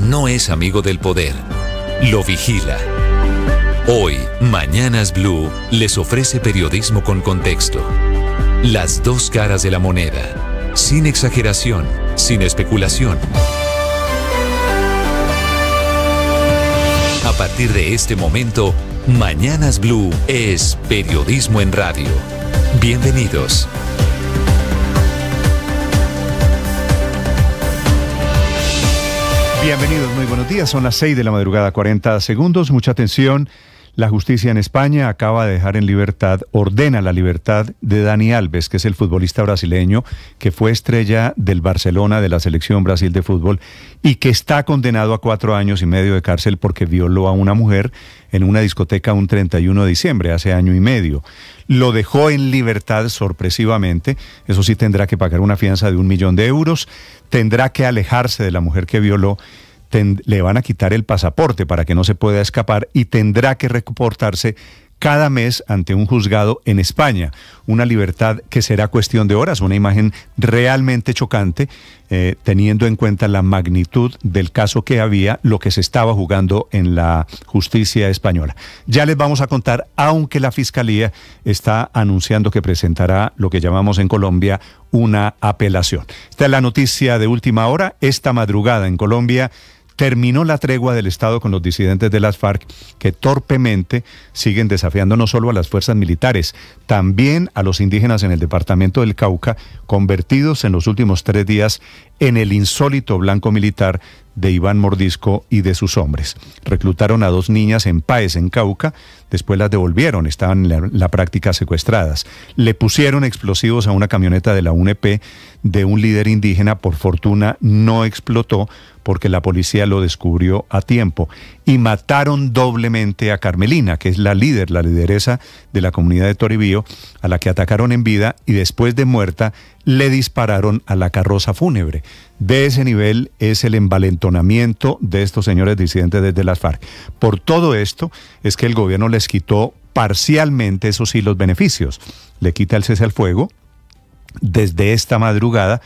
no es amigo del poder, lo vigila. Hoy, Mañanas Blue les ofrece periodismo con contexto. Las dos caras de la moneda, sin exageración, sin especulación. A partir de este momento, Mañanas Blue es periodismo en radio. Bienvenidos. Bienvenidos, muy buenos días. Son las 6 de la madrugada, 40 segundos. Mucha atención. La justicia en España acaba de dejar en libertad, ordena la libertad de Dani Alves, que es el futbolista brasileño que fue estrella del Barcelona de la Selección Brasil de Fútbol y que está condenado a cuatro años y medio de cárcel porque violó a una mujer en una discoteca un 31 de diciembre, hace año y medio. Lo dejó en libertad sorpresivamente, eso sí tendrá que pagar una fianza de un millón de euros, tendrá que alejarse de la mujer que violó le van a quitar el pasaporte para que no se pueda escapar y tendrá que reportarse cada mes ante un juzgado en España. Una libertad que será cuestión de horas, una imagen realmente chocante, eh, teniendo en cuenta la magnitud del caso que había, lo que se estaba jugando en la justicia española. Ya les vamos a contar, aunque la Fiscalía está anunciando que presentará lo que llamamos en Colombia una apelación. Esta es la noticia de última hora, esta madrugada en Colombia terminó la tregua del Estado con los disidentes de las FARC que torpemente siguen desafiando no solo a las fuerzas militares, también a los indígenas en el departamento del Cauca, convertidos en los últimos tres días en el insólito blanco militar de Iván Mordisco y de sus hombres. Reclutaron a dos niñas en Paez, en Cauca, después las devolvieron, estaban en la, práctica secuestradas. Le pusieron explosivos a una camioneta de la UNEP de un líder indígena, por fortuna no explotó porque la policía lo descubrió a tiempo. Y mataron doblemente a Carmelina, que es la líder, la lideresa de la comunidad de Toribío, a la que atacaron en vida y después de muerta le dispararon a la carroza fúnebre. De ese nivel es el envalentonamiento de estos señores disidentes desde las FARC. Por todo esto es que el gobierno le les quitó parcialmente, eso sí, los beneficios. Le quita el cese al fuego desde esta madrugada,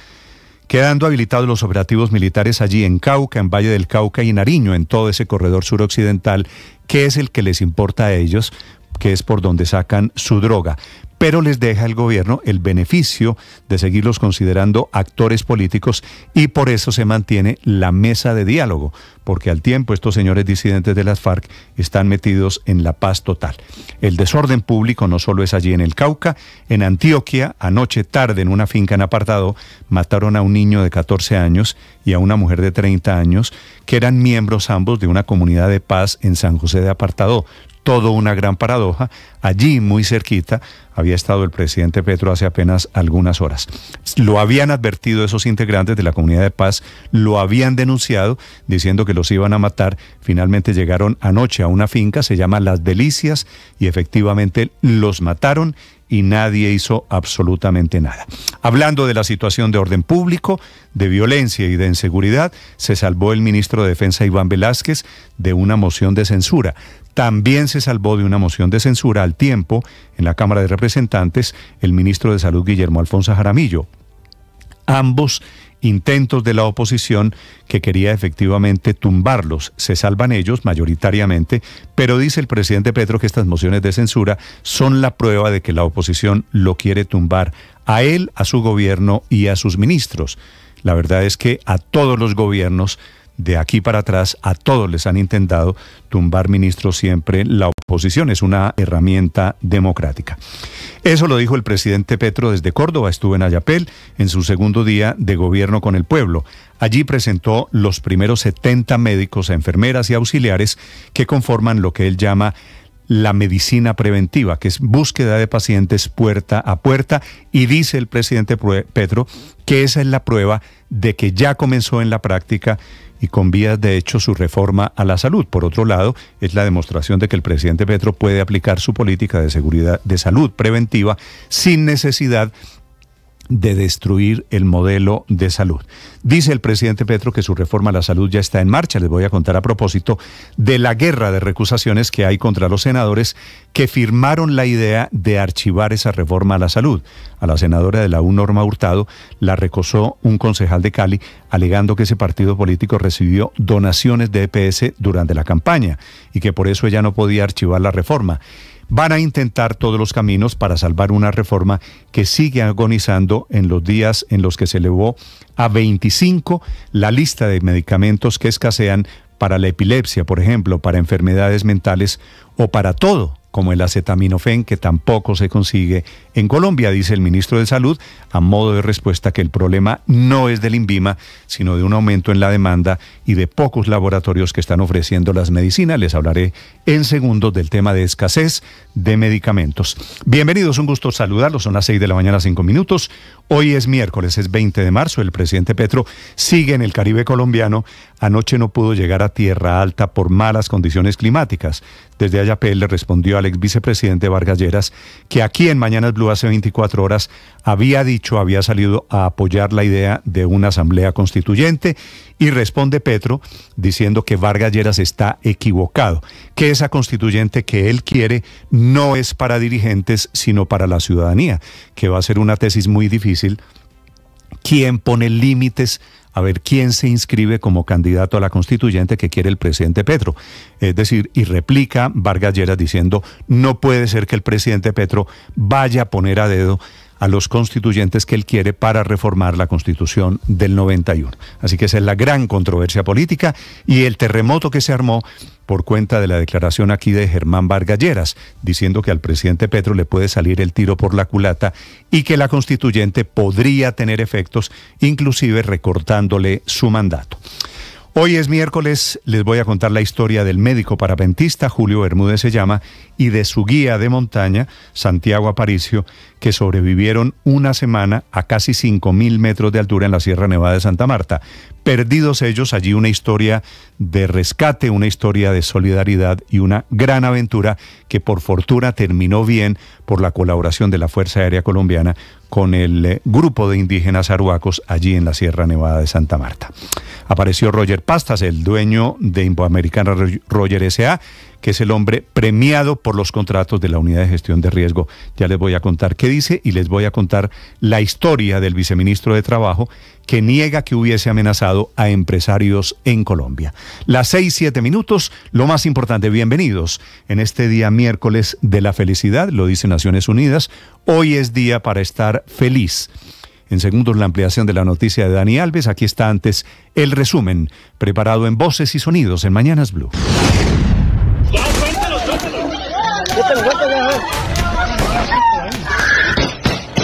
quedando habilitados los operativos militares allí en Cauca, en Valle del Cauca y en Nariño, en todo ese corredor suroccidental, que es el que les importa a ellos, que es por donde sacan su droga pero les deja el gobierno el beneficio de seguirlos considerando actores políticos y por eso se mantiene la mesa de diálogo, porque al tiempo estos señores disidentes de las FARC están metidos en la paz total. El desorden público no solo es allí en el Cauca, en Antioquia, anoche tarde en una finca en apartado, mataron a un niño de 14 años y a una mujer de 30 años, que eran miembros ambos de una comunidad de paz en San José de Apartado, todo una gran paradoja. Allí, muy cerquita, había estado el presidente Petro hace apenas algunas horas. Lo habían advertido esos integrantes de la comunidad de paz, lo habían denunciado diciendo que los iban a matar. Finalmente llegaron anoche a una finca, se llama Las Delicias, y efectivamente los mataron y nadie hizo absolutamente nada. Hablando de la situación de orden público, de violencia y de inseguridad, se salvó el ministro de Defensa Iván Velázquez de una moción de censura. También se salvó de una moción de censura al tiempo en la Cámara de Representantes el ministro de Salud Guillermo Alfonso Jaramillo. Ambos intentos de la oposición que quería efectivamente tumbarlos. Se salvan ellos mayoritariamente, pero dice el presidente Petro que estas mociones de censura son la prueba de que la oposición lo quiere tumbar a él, a su gobierno y a sus ministros. La verdad es que a todos los gobiernos de aquí para atrás a todos les han intentado tumbar ministros siempre la oposición. Es una herramienta democrática. Eso lo dijo el presidente Petro desde Córdoba. Estuvo en Ayapel en su segundo día de gobierno con el pueblo. Allí presentó los primeros 70 médicos, enfermeras y auxiliares que conforman lo que él llama la medicina preventiva, que es búsqueda de pacientes puerta a puerta, y dice el presidente Petro que esa es la prueba de que ya comenzó en la práctica y con vías de hecho su reforma a la salud. Por otro lado, es la demostración de que el presidente Petro puede aplicar su política de seguridad de salud preventiva sin necesidad de destruir el modelo de salud. Dice el presidente Petro que su reforma a la salud ya está en marcha. Les voy a contar a propósito de la guerra de recusaciones que hay contra los senadores que firmaron la idea de archivar esa reforma a la salud. A la senadora de la U, Norma Hurtado, la recosó un concejal de Cali alegando que ese partido político recibió donaciones de EPS durante la campaña y que por eso ella no podía archivar la reforma van a intentar todos los caminos para salvar una reforma que sigue agonizando en los días en los que se elevó a 25 la lista de medicamentos que escasean para la epilepsia, por ejemplo, para enfermedades mentales o para todo como el acetaminofen, que tampoco se consigue en Colombia, dice el ministro de Salud, a modo de respuesta que el problema no es del INVIMA, sino de un aumento en la demanda y de pocos laboratorios que están ofreciendo las medicinas. Les hablaré en segundos del tema de escasez de medicamentos. Bienvenidos, un gusto saludarlos. Son las seis de la mañana, cinco minutos. Hoy es miércoles, es 20 de marzo. El presidente Petro sigue en el Caribe colombiano Anoche no pudo llegar a Tierra Alta por malas condiciones climáticas. Desde Ayapel le respondió al ex vicepresidente Vargas Lleras que aquí en Mañanas Blue hace 24 horas había dicho, había salido a apoyar la idea de una asamblea constituyente y responde Petro diciendo que Vargas Lleras está equivocado, que esa constituyente que él quiere no es para dirigentes, sino para la ciudadanía, que va a ser una tesis muy difícil. ¿Quién pone límites a ver quién se inscribe como candidato a la constituyente que quiere el presidente Petro. Es decir, y replica Vargas Lleras diciendo, no puede ser que el presidente Petro vaya a poner a dedo a los constituyentes que él quiere para reformar la constitución del 91. Así que esa es la gran controversia política y el terremoto que se armó por cuenta de la declaración aquí de Germán Vargalleras, diciendo que al presidente Petro le puede salir el tiro por la culata y que la constituyente podría tener efectos, inclusive recortándole su mandato. Hoy es miércoles, les voy a contar la historia del médico parapentista Julio Bermúdez se llama y de su guía de montaña Santiago Aparicio, que sobrevivieron una semana a casi 5.000 metros de altura en la Sierra Nevada de Santa Marta perdidos ellos allí una historia de rescate, una historia de solidaridad y una gran aventura que por fortuna terminó bien por la colaboración de la Fuerza Aérea Colombiana con el eh, grupo de indígenas arhuacos allí en la Sierra Nevada de Santa Marta. Apareció Roger Pastas, el dueño de Inboamericana Roger S.A., que es el hombre premiado por los contratos de la unidad de gestión de riesgo. Ya les voy a contar qué dice y les voy a contar la historia del viceministro de Trabajo que niega que hubiese amenazado a empresarios en Colombia. Las seis, siete minutos, lo más importante, bienvenidos en este día miércoles de la felicidad, lo dice Naciones Unidas, hoy es día para estar feliz. En segundos, la ampliación de la noticia de Dani Alves. Aquí está antes el resumen, preparado en voces y sonidos en Mañanas Blue.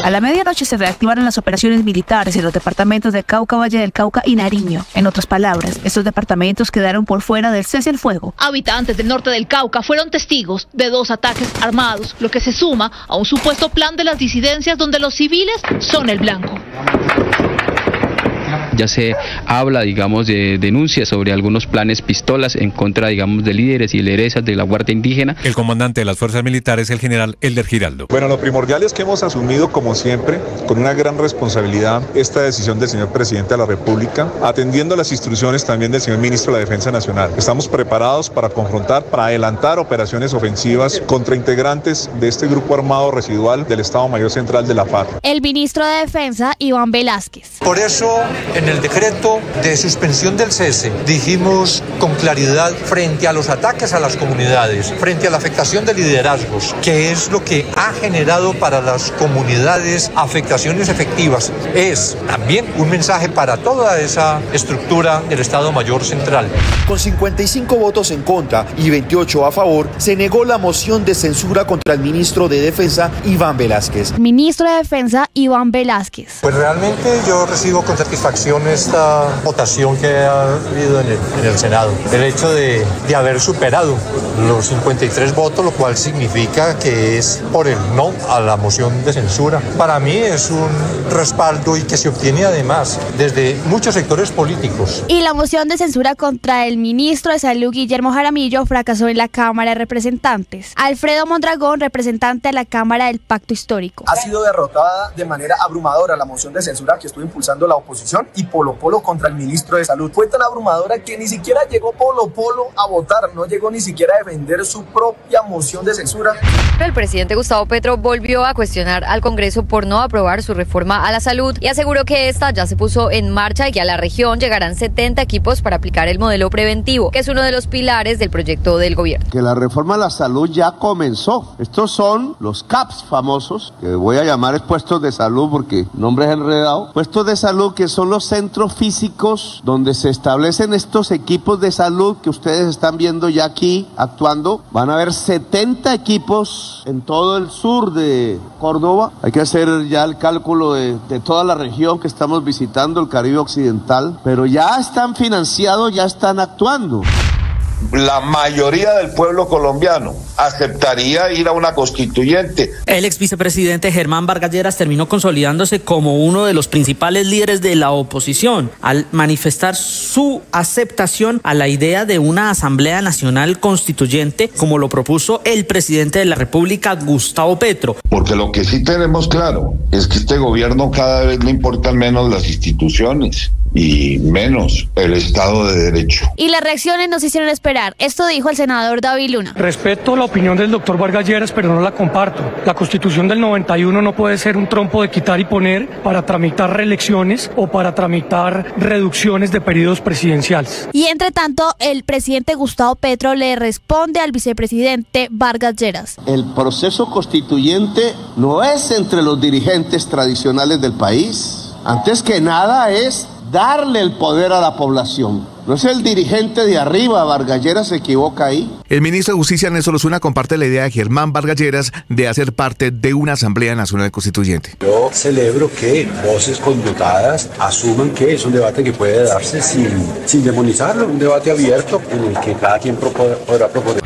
A la medianoche se reactivaron las operaciones militares en los departamentos de Cauca, Valle del Cauca y Nariño. En otras palabras, estos departamentos quedaron por fuera del cese el fuego. Habitantes del norte del Cauca fueron testigos de dos ataques armados, lo que se suma a un supuesto plan de las disidencias donde los civiles son el blanco ya se habla, digamos, de denuncias sobre algunos planes pistolas en contra, digamos, de líderes y lideresas de la Guardia Indígena. El comandante de las fuerzas militares, el general Elder Giraldo. Bueno, lo primordial es que hemos asumido, como siempre, con una gran responsabilidad esta decisión del señor presidente de la República, atendiendo las instrucciones también del señor ministro de la Defensa Nacional. Estamos preparados para confrontar, para adelantar operaciones ofensivas contra integrantes de este grupo armado residual del Estado Mayor Central de la Paz. El ministro de Defensa, Iván Velázquez. Por eso en el decreto de suspensión del cese dijimos con claridad frente a los ataques a las comunidades, frente a la afectación de liderazgos, que es lo que ha generado para las comunidades afectaciones efectivas, es también un mensaje para toda esa estructura del Estado Mayor Central. Con 55 votos en contra y 28 a favor, se negó la moción de censura contra el ministro de Defensa, Iván Velázquez. Ministro de Defensa, Iván Velázquez. Pues realmente yo recibo con satisfacción esta votación que ha habido en el, Senado. El hecho de, de, haber superado los 53 votos, lo cual significa que es por el no a la moción de censura. Para mí es un respaldo y que se obtiene además desde muchos sectores políticos. Y la moción de censura contra el ministro de Salud, Guillermo Jaramillo, fracasó en la Cámara de Representantes. Alfredo Mondragón, representante de la Cámara del Pacto Histórico. Ha sido derrotada de manera abrumadora la moción de censura que estuvo impulsando la oposición y Polo Polo contra el ministro de Salud. Fue tan abrumadora que ni siquiera llegó Polo Polo a votar, no llegó ni siquiera a defender su propia moción de censura. El presidente Gustavo Petro volvió a cuestionar al Congreso por no aprobar su reforma a la salud y aseguró que esta ya se puso en marcha y que a la región llegarán 70 equipos para aplicar el modelo preventivo, que es uno de los pilares del proyecto del gobierno. Que la reforma a la salud ya comenzó. Estos son los CAPS famosos, que voy a llamar puestos de salud porque nombre es enredado. Puestos de salud que son los centros físicos donde se establecen estos equipos de salud que ustedes están viendo ya aquí actuando. Van a haber 70 equipos en todo el sur de Córdoba. Hay que hacer ya el cálculo de, de toda la región que estamos visitando, el Caribe Occidental. Pero ya están financiados, ya están actuando la mayoría del pueblo colombiano aceptaría ir a una constituyente. El ex vicepresidente Germán Vargas Lleras terminó consolidándose como uno de los principales líderes de la oposición al manifestar su aceptación a la idea de una Asamblea Nacional Constituyente como lo propuso el presidente de la República, Gustavo Petro. Porque lo que sí tenemos claro es que este gobierno cada vez le importan menos las instituciones y menos el Estado de Derecho. Y las reacciones nos hicieron esperar esto dijo el senador David Luna. Respeto la opinión del doctor Vargas Lleras, pero no la comparto. La constitución del 91 no puede ser un trompo de quitar y poner para tramitar reelecciones o para tramitar reducciones de periodos presidenciales. Y entre tanto, el presidente Gustavo Petro le responde al vicepresidente Vargas Lleras. El proceso constituyente no es entre los dirigentes tradicionales del país. Antes que nada es darle el poder a la población. No es el dirigente de arriba, Vargas se equivoca ahí. El ministro de Justicia Néstor Osuna comparte la idea de Germán Vargas de hacer parte de una Asamblea Nacional Constituyente. Yo celebro que voces connotadas asuman que es un debate que puede darse sin, sin demonizarlo, un debate abierto en el que cada quien podrá proponer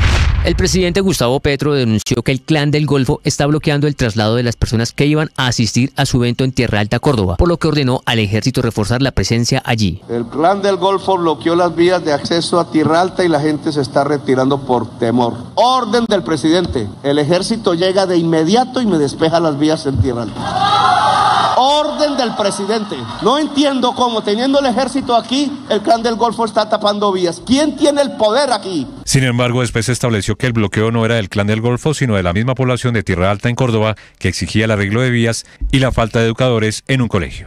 el presidente Gustavo Petro denunció que el clan del Golfo está bloqueando el traslado de las personas que iban a asistir a su evento en Tierra Alta, Córdoba, por lo que ordenó al ejército reforzar la presencia allí. El clan del Golfo bloqueó las vías de acceso a Tierra Alta y la gente se está retirando por temor. Orden del presidente. El ejército llega de inmediato y me despeja las vías en Tierra Alta. Orden del presidente. No entiendo cómo teniendo el ejército aquí, el clan del Golfo está tapando vías. ¿Quién tiene el poder aquí? Sin embargo, después se estableció que el bloqueo no era del clan del Golfo, sino de la misma población de Tierra Alta en Córdoba, que exigía el arreglo de vías y la falta de educadores en un colegio.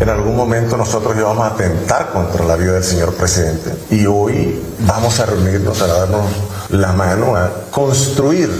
En algún momento nosotros íbamos a atentar contra la vida del señor presidente y hoy vamos a reunirnos a darnos la mano a construir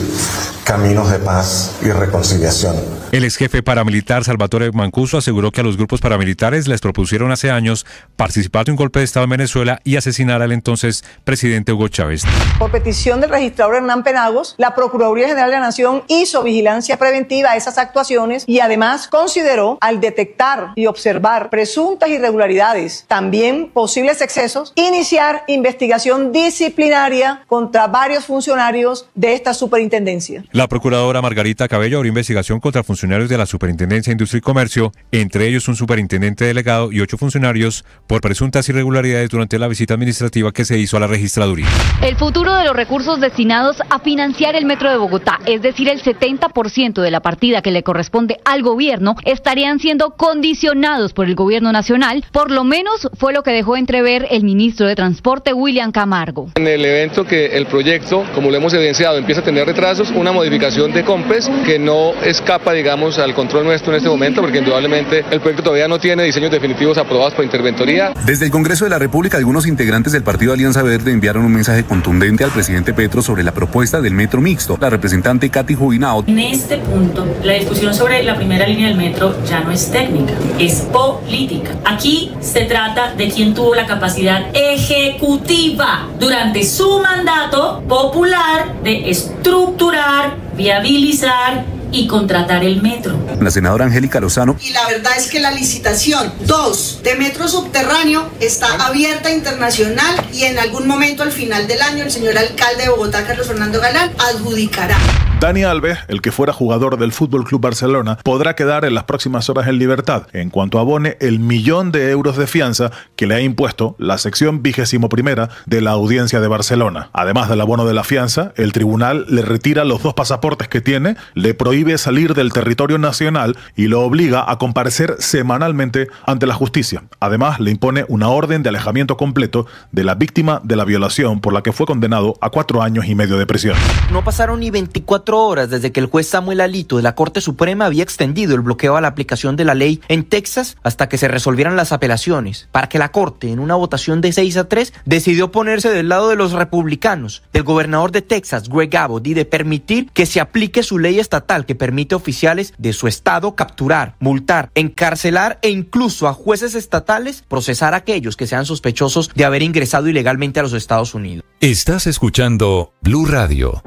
caminos de paz y reconciliación. El ex jefe paramilitar Salvatore Mancuso aseguró que a los grupos paramilitares les propusieron hace años participar de un golpe de Estado en Venezuela y asesinar al entonces presidente Hugo Chávez. Por petición del registrador Hernán Penagos, la Procuraduría General de la Nación hizo vigilancia preventiva a esas actuaciones y además consideró al detectar y observar presuntas irregularidades, también posibles excesos, iniciar investigación disciplinaria contra varios funcionarios de esta superintendencia. La procuradora Margarita Cabello abrió investigación contra funcionarios de la Superintendencia de Industria y Comercio, entre ellos un superintendente delegado y ocho funcionarios, por presuntas irregularidades durante la visita administrativa que se hizo a la registraduría. El futuro de los recursos destinados a financiar el Metro de Bogotá, es decir, el 70% de la partida que le corresponde al gobierno, estarían siendo condicionados por el gobierno nacional, por lo menos fue lo que dejó entrever el ministro de Transporte, William Camargo. En el evento que el proyecto, como lo hemos evidenciado, empieza a tener retrasos, una modificación de COMPES que no escapa, digamos, al control nuestro en este momento, porque indudablemente el proyecto todavía no tiene diseños definitivos aprobados por interventoría. Desde el Congreso de la República, algunos integrantes del Partido Alianza Verde enviaron un mensaje contundente al presidente Petro sobre la propuesta del metro mixto. La representante Katy Jubinao. En este punto, la discusión sobre la primera línea del metro ya no es técnica, es política. Aquí se trata de quien tuvo la capacidad ejecutiva durante su mandato popular de estructurar, viabilizar y contratar el metro. La senadora Angélica Lozano. Y la verdad es que la licitación 2 de metro subterráneo está abierta internacional y en algún momento al final del año el señor alcalde de Bogotá, Carlos Fernando Galán, adjudicará. Dani Alves, el que fuera jugador del Fútbol Club Barcelona, podrá quedar en las próximas horas en libertad en cuanto abone el millón de euros de fianza que le ha impuesto la sección vigésimo primera de la Audiencia de Barcelona. Además del abono de la fianza, el tribunal le retira los dos pasaportes que tiene, le prohíbe de salir del territorio nacional y lo obliga a comparecer semanalmente ante la justicia. Además, le impone una orden de alejamiento completo de la víctima de la violación por la que fue condenado a cuatro años y medio de prisión. No pasaron ni 24 horas desde que el juez Samuel Alito de la Corte Suprema había extendido el bloqueo a la aplicación de la ley en Texas hasta que se resolvieran las apelaciones, para que la Corte, en una votación de 6 a 3, decidió ponerse del lado de los republicanos, del gobernador de Texas, Greg Abbott, y de permitir que se aplique su ley estatal que permite a oficiales de su estado capturar, multar, encarcelar e incluso a jueces estatales procesar a aquellos que sean sospechosos de haber ingresado ilegalmente a los Estados Unidos. Estás escuchando Blue Radio.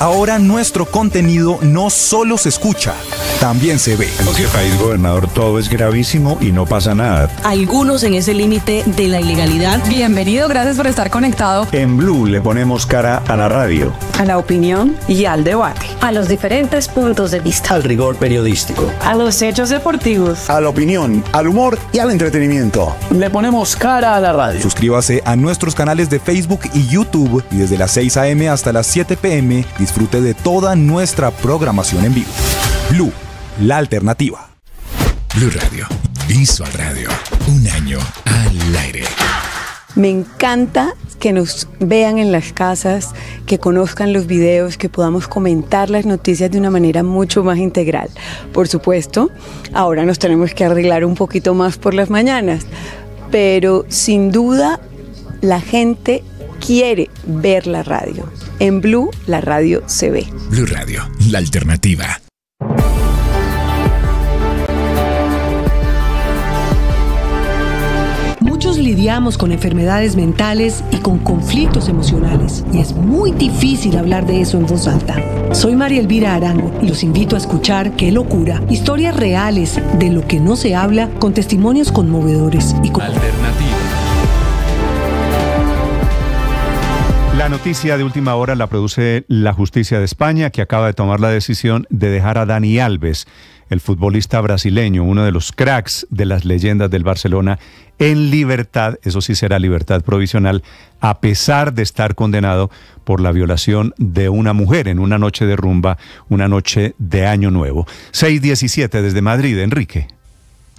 Ahora nuestro contenido no solo se escucha, también se ve. En este país, gobernador, todo es gravísimo y no pasa nada. Algunos en ese límite de la ilegalidad. Bienvenido, gracias por estar conectado. En Blue le ponemos cara a la radio, a la opinión y al debate, a los diferentes puntos de vista, al rigor periodístico, a los hechos deportivos, a la opinión, al humor y al entretenimiento. Le ponemos cara a la radio. Suscríbase a nuestros canales de Facebook y YouTube y desde las 6 a.m. hasta las 7 p.m disfrute de toda nuestra programación en vivo. Blue, la alternativa. Blue Radio, Visual Radio, un año al aire. Me encanta que nos vean en las casas, que conozcan los videos, que podamos comentar las noticias de una manera mucho más integral. Por supuesto, ahora nos tenemos que arreglar un poquito más por las mañanas, pero sin duda la gente quiere ver la radio. En Blue, la radio se ve. Blue Radio, la alternativa. Muchos lidiamos con enfermedades mentales y con conflictos emocionales, y es muy difícil hablar de eso en voz alta. Soy María Elvira Arango y los invito a escuchar Qué locura, historias reales de lo que no se habla con testimonios conmovedores y con alternativas. La noticia de última hora la produce la justicia de España, que acaba de tomar la decisión de dejar a Dani Alves, el futbolista brasileño, uno de los cracks de las leyendas del Barcelona, en libertad, eso sí será libertad provisional, a pesar de estar condenado por la violación de una mujer en una noche de rumba, una noche de Año Nuevo. 617 desde Madrid, Enrique.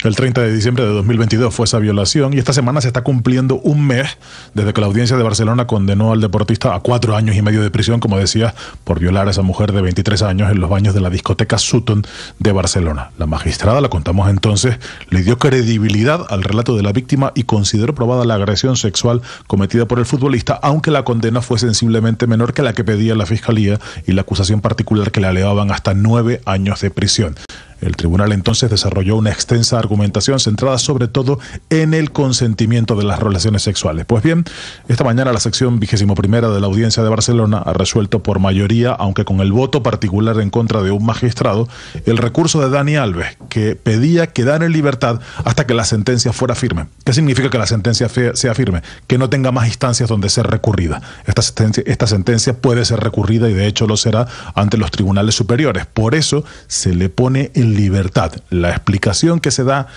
El 30 de diciembre de 2022 fue esa violación y esta semana se está cumpliendo un mes desde que la audiencia de Barcelona condenó al deportista a cuatro años y medio de prisión, como decía, por violar a esa mujer de 23 años en los baños de la discoteca Sutton de Barcelona. La magistrada, la contamos entonces, le dio credibilidad al relato de la víctima y consideró probada la agresión sexual cometida por el futbolista, aunque la condena fue sensiblemente menor que la que pedía la fiscalía y la acusación particular que le elevaban hasta nueve años de prisión. El tribunal entonces desarrolló una extensa argumentación centrada sobre todo en el consentimiento de las relaciones sexuales. Pues bien, esta mañana la sección vigésimo primera de la Audiencia de Barcelona ha resuelto por mayoría, aunque con el voto particular en contra de un magistrado, el recurso de Dani Alves, que pedía quedar en libertad hasta que la sentencia fuera firme. ¿Qué significa que la sentencia sea firme? Que no tenga más instancias donde ser recurrida. Esta sentencia, esta sentencia puede ser recurrida y de hecho lo será ante los tribunales superiores. Por eso se le pone el libertad. La explicación que se da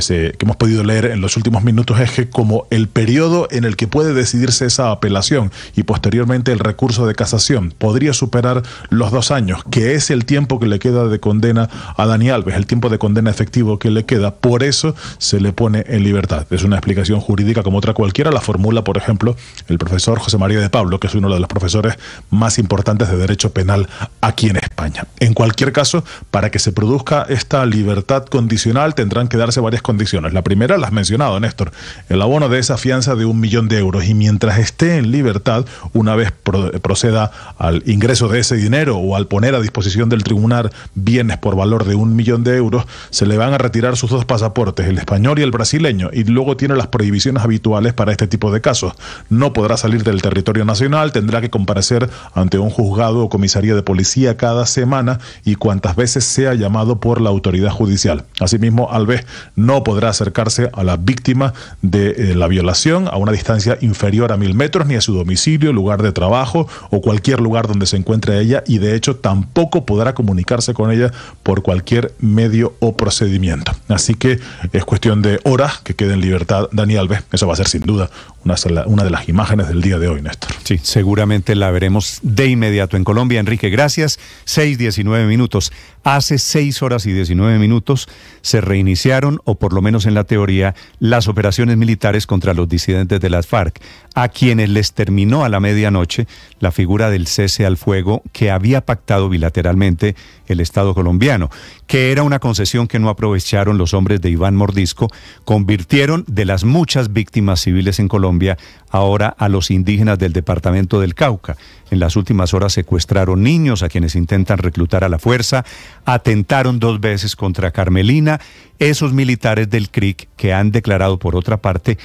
que, hemos podido leer en los últimos minutos es que como el periodo en el que puede decidirse esa apelación y posteriormente el recurso de casación podría superar los dos años, que es el tiempo que le queda de condena a Dani Alves, el tiempo de condena efectivo que le queda, por eso se le pone en libertad. Es una explicación jurídica como otra cualquiera, la formula, por ejemplo, el profesor José María de Pablo, que es uno de los profesores más importantes de derecho penal aquí en España. En cualquier caso, para que se produzca esta libertad condicional tendrán que darse varias condiciones. La primera las has mencionado, Néstor, el abono de esa fianza de un millón de euros y mientras esté en libertad, una vez proceda al ingreso de ese dinero o al poner a disposición del tribunal bienes por valor de un millón de euros, se le van a retirar sus dos pasaportes, el español y el brasileño, y luego tiene las prohibiciones habituales para este tipo de casos. No podrá salir del territorio nacional, tendrá que comparecer ante un juzgado o comisaría de policía cada semana y cuantas veces sea llamado por la autoridad judicial. Asimismo, Alves no podrá acercarse a la víctima de eh, la violación a una distancia inferior a mil metros, ni a su domicilio, lugar de trabajo o cualquier lugar donde se encuentre ella y de hecho tampoco podrá comunicarse con ella por cualquier medio o procedimiento. Así que es cuestión de horas que quede en libertad Daniel. Alves. Eso va a ser sin duda una, una de las imágenes del día de hoy, Néstor. Sí, seguramente la veremos de inmediato en Colombia. Enrique, gracias. 19 minutos. Hace seis horas y 19 minutos se reiniciaron, o por lo menos en la teoría, las operaciones militares contra los disidentes de las FARC, a quienes les terminó a la medianoche la figura del cese al fuego que había pactado bilateralmente el Estado colombiano, que era una concesión que no aprovecharon los hombres de Iván Mordisco, convirtieron de las muchas víctimas civiles en Colombia ahora a los indígenas del departamento del Cauca. En las últimas horas secuestraron niños a quienes intentan reclutar a la fuerza, atentaron dos veces contra Carmelina, esos militares del CRIC que han declarado por otra parte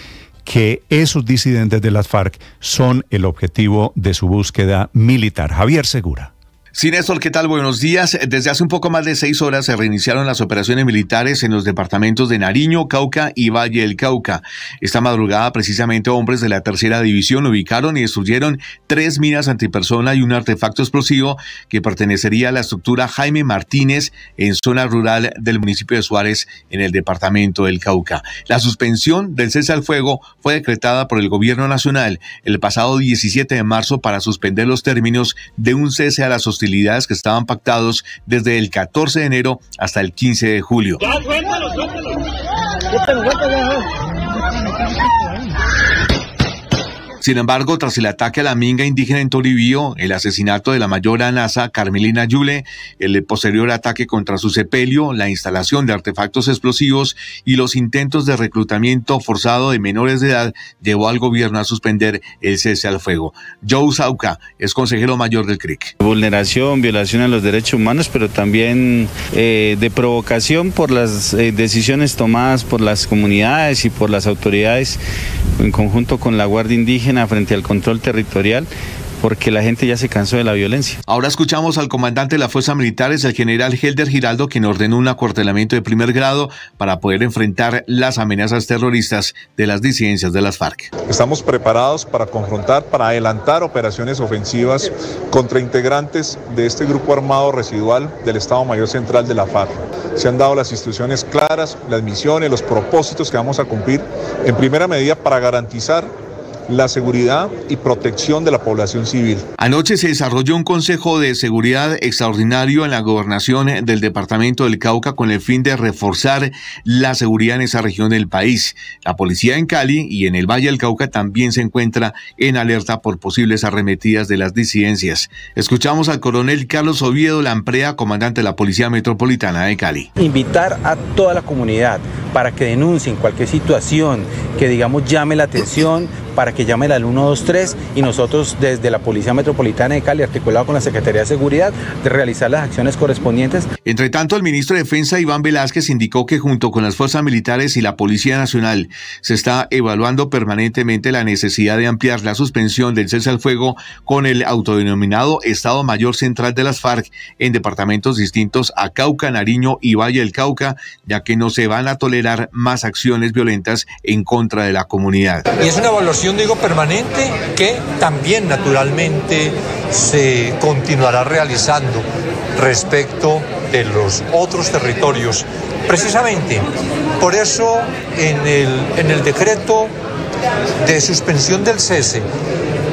que esos disidentes de las FARC son el objetivo de su búsqueda militar. Javier Segura. Sí, Néstor, ¿qué tal? Buenos días. Desde hace un poco más de seis horas se reiniciaron las operaciones militares en los departamentos de Nariño, Cauca y Valle del Cauca. Esta madrugada, precisamente, hombres de la tercera división ubicaron y destruyeron tres minas antipersona y un artefacto explosivo que pertenecería a la estructura Jaime Martínez en zona rural del municipio de Suárez, en el departamento del Cauca. La suspensión del cese al fuego fue decretada por el Gobierno Nacional el pasado 17 de marzo para suspender los términos de un cese a la hostilidad que estaban pactados desde el 14 de enero hasta el 15 de julio. Sin embargo, tras el ataque a la minga indígena en Toribío, el asesinato de la mayor NASA Carmelina Yule, el posterior ataque contra su sepelio, la instalación de artefactos explosivos y los intentos de reclutamiento forzado de menores de edad llevó al gobierno a suspender el cese al fuego. Joe Sauca es consejero mayor del CRIC. Vulneración, violación a los derechos humanos, pero también eh, de provocación por las eh, decisiones tomadas por las comunidades y por las autoridades en conjunto con la Guardia Indígena frente al control territorial porque la gente ya se cansó de la violencia. Ahora escuchamos al comandante de las Fuerzas Militares, el general Helder Giraldo, quien ordenó un acuartelamiento de primer grado para poder enfrentar las amenazas terroristas de las disidencias de las FARC. Estamos preparados para confrontar, para adelantar operaciones ofensivas contra integrantes de este grupo armado residual del Estado Mayor Central de la FARC. Se han dado las instrucciones claras, las misiones, los propósitos que vamos a cumplir, en primera medida para garantizar la seguridad y protección de la población civil. Anoche se desarrolló un Consejo de Seguridad extraordinario en la gobernación del Departamento del Cauca con el fin de reforzar la seguridad en esa región del país. La policía en Cali y en el Valle del Cauca también se encuentra en alerta por posibles arremetidas de las disidencias. Escuchamos al coronel Carlos Oviedo Lamprea, comandante de la Policía Metropolitana de Cali. Invitar a toda la comunidad para que denuncien cualquier situación que digamos llame la atención para que que llamen al 123 y nosotros desde la Policía Metropolitana de Cali, articulado con la Secretaría de Seguridad, de realizar las acciones correspondientes. Entre tanto, el ministro de Defensa, Iván Velázquez, indicó que junto con las fuerzas militares y la Policía Nacional se está evaluando permanentemente la necesidad de ampliar la suspensión del cese al fuego con el autodenominado Estado Mayor Central de las FARC en departamentos distintos a Cauca, Nariño y Valle del Cauca, ya que no se van a tolerar más acciones violentas en contra de la comunidad. Y es una evaluación de permanente que también naturalmente se continuará realizando respecto de los otros territorios. Precisamente por eso en el, en el decreto de suspensión del cese,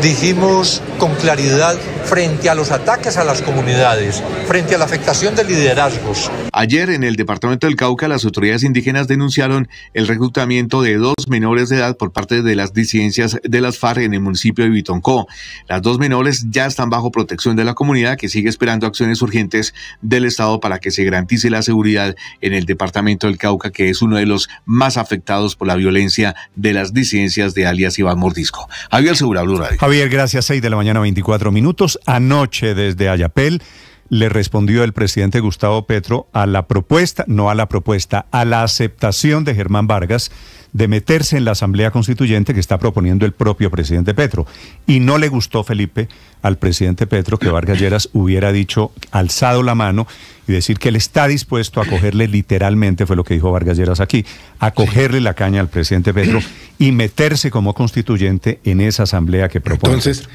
dijimos con claridad frente a los ataques a las comunidades, frente a la afectación de liderazgos. Ayer en el departamento del Cauca las autoridades indígenas denunciaron el reclutamiento de dos menores de edad por parte de las disidencias de las FARC en el municipio de Bitoncó. Las dos menores ya están bajo protección de la comunidad que sigue esperando acciones urgentes del Estado para que se garantice la seguridad en el departamento del Cauca que es uno de los más afectados por la violencia de las disidencias de alias Iván Mordisco. Javier Segura, Blue Radio. Javier, gracias. 6 de la mañana, 24 minutos. Anoche desde Ayapel le respondió el presidente Gustavo Petro a la propuesta, no a la propuesta, a la aceptación de Germán Vargas de meterse en la Asamblea Constituyente que está proponiendo el propio presidente Petro. Y no le gustó, Felipe, al presidente Petro que Vargas Lleras hubiera dicho, alzado la mano y decir que él está dispuesto a cogerle literalmente, fue lo que dijo Vargas Lleras aquí, a cogerle la caña al presidente Petro y meterse como constituyente en esa asamblea que propone. Entonces,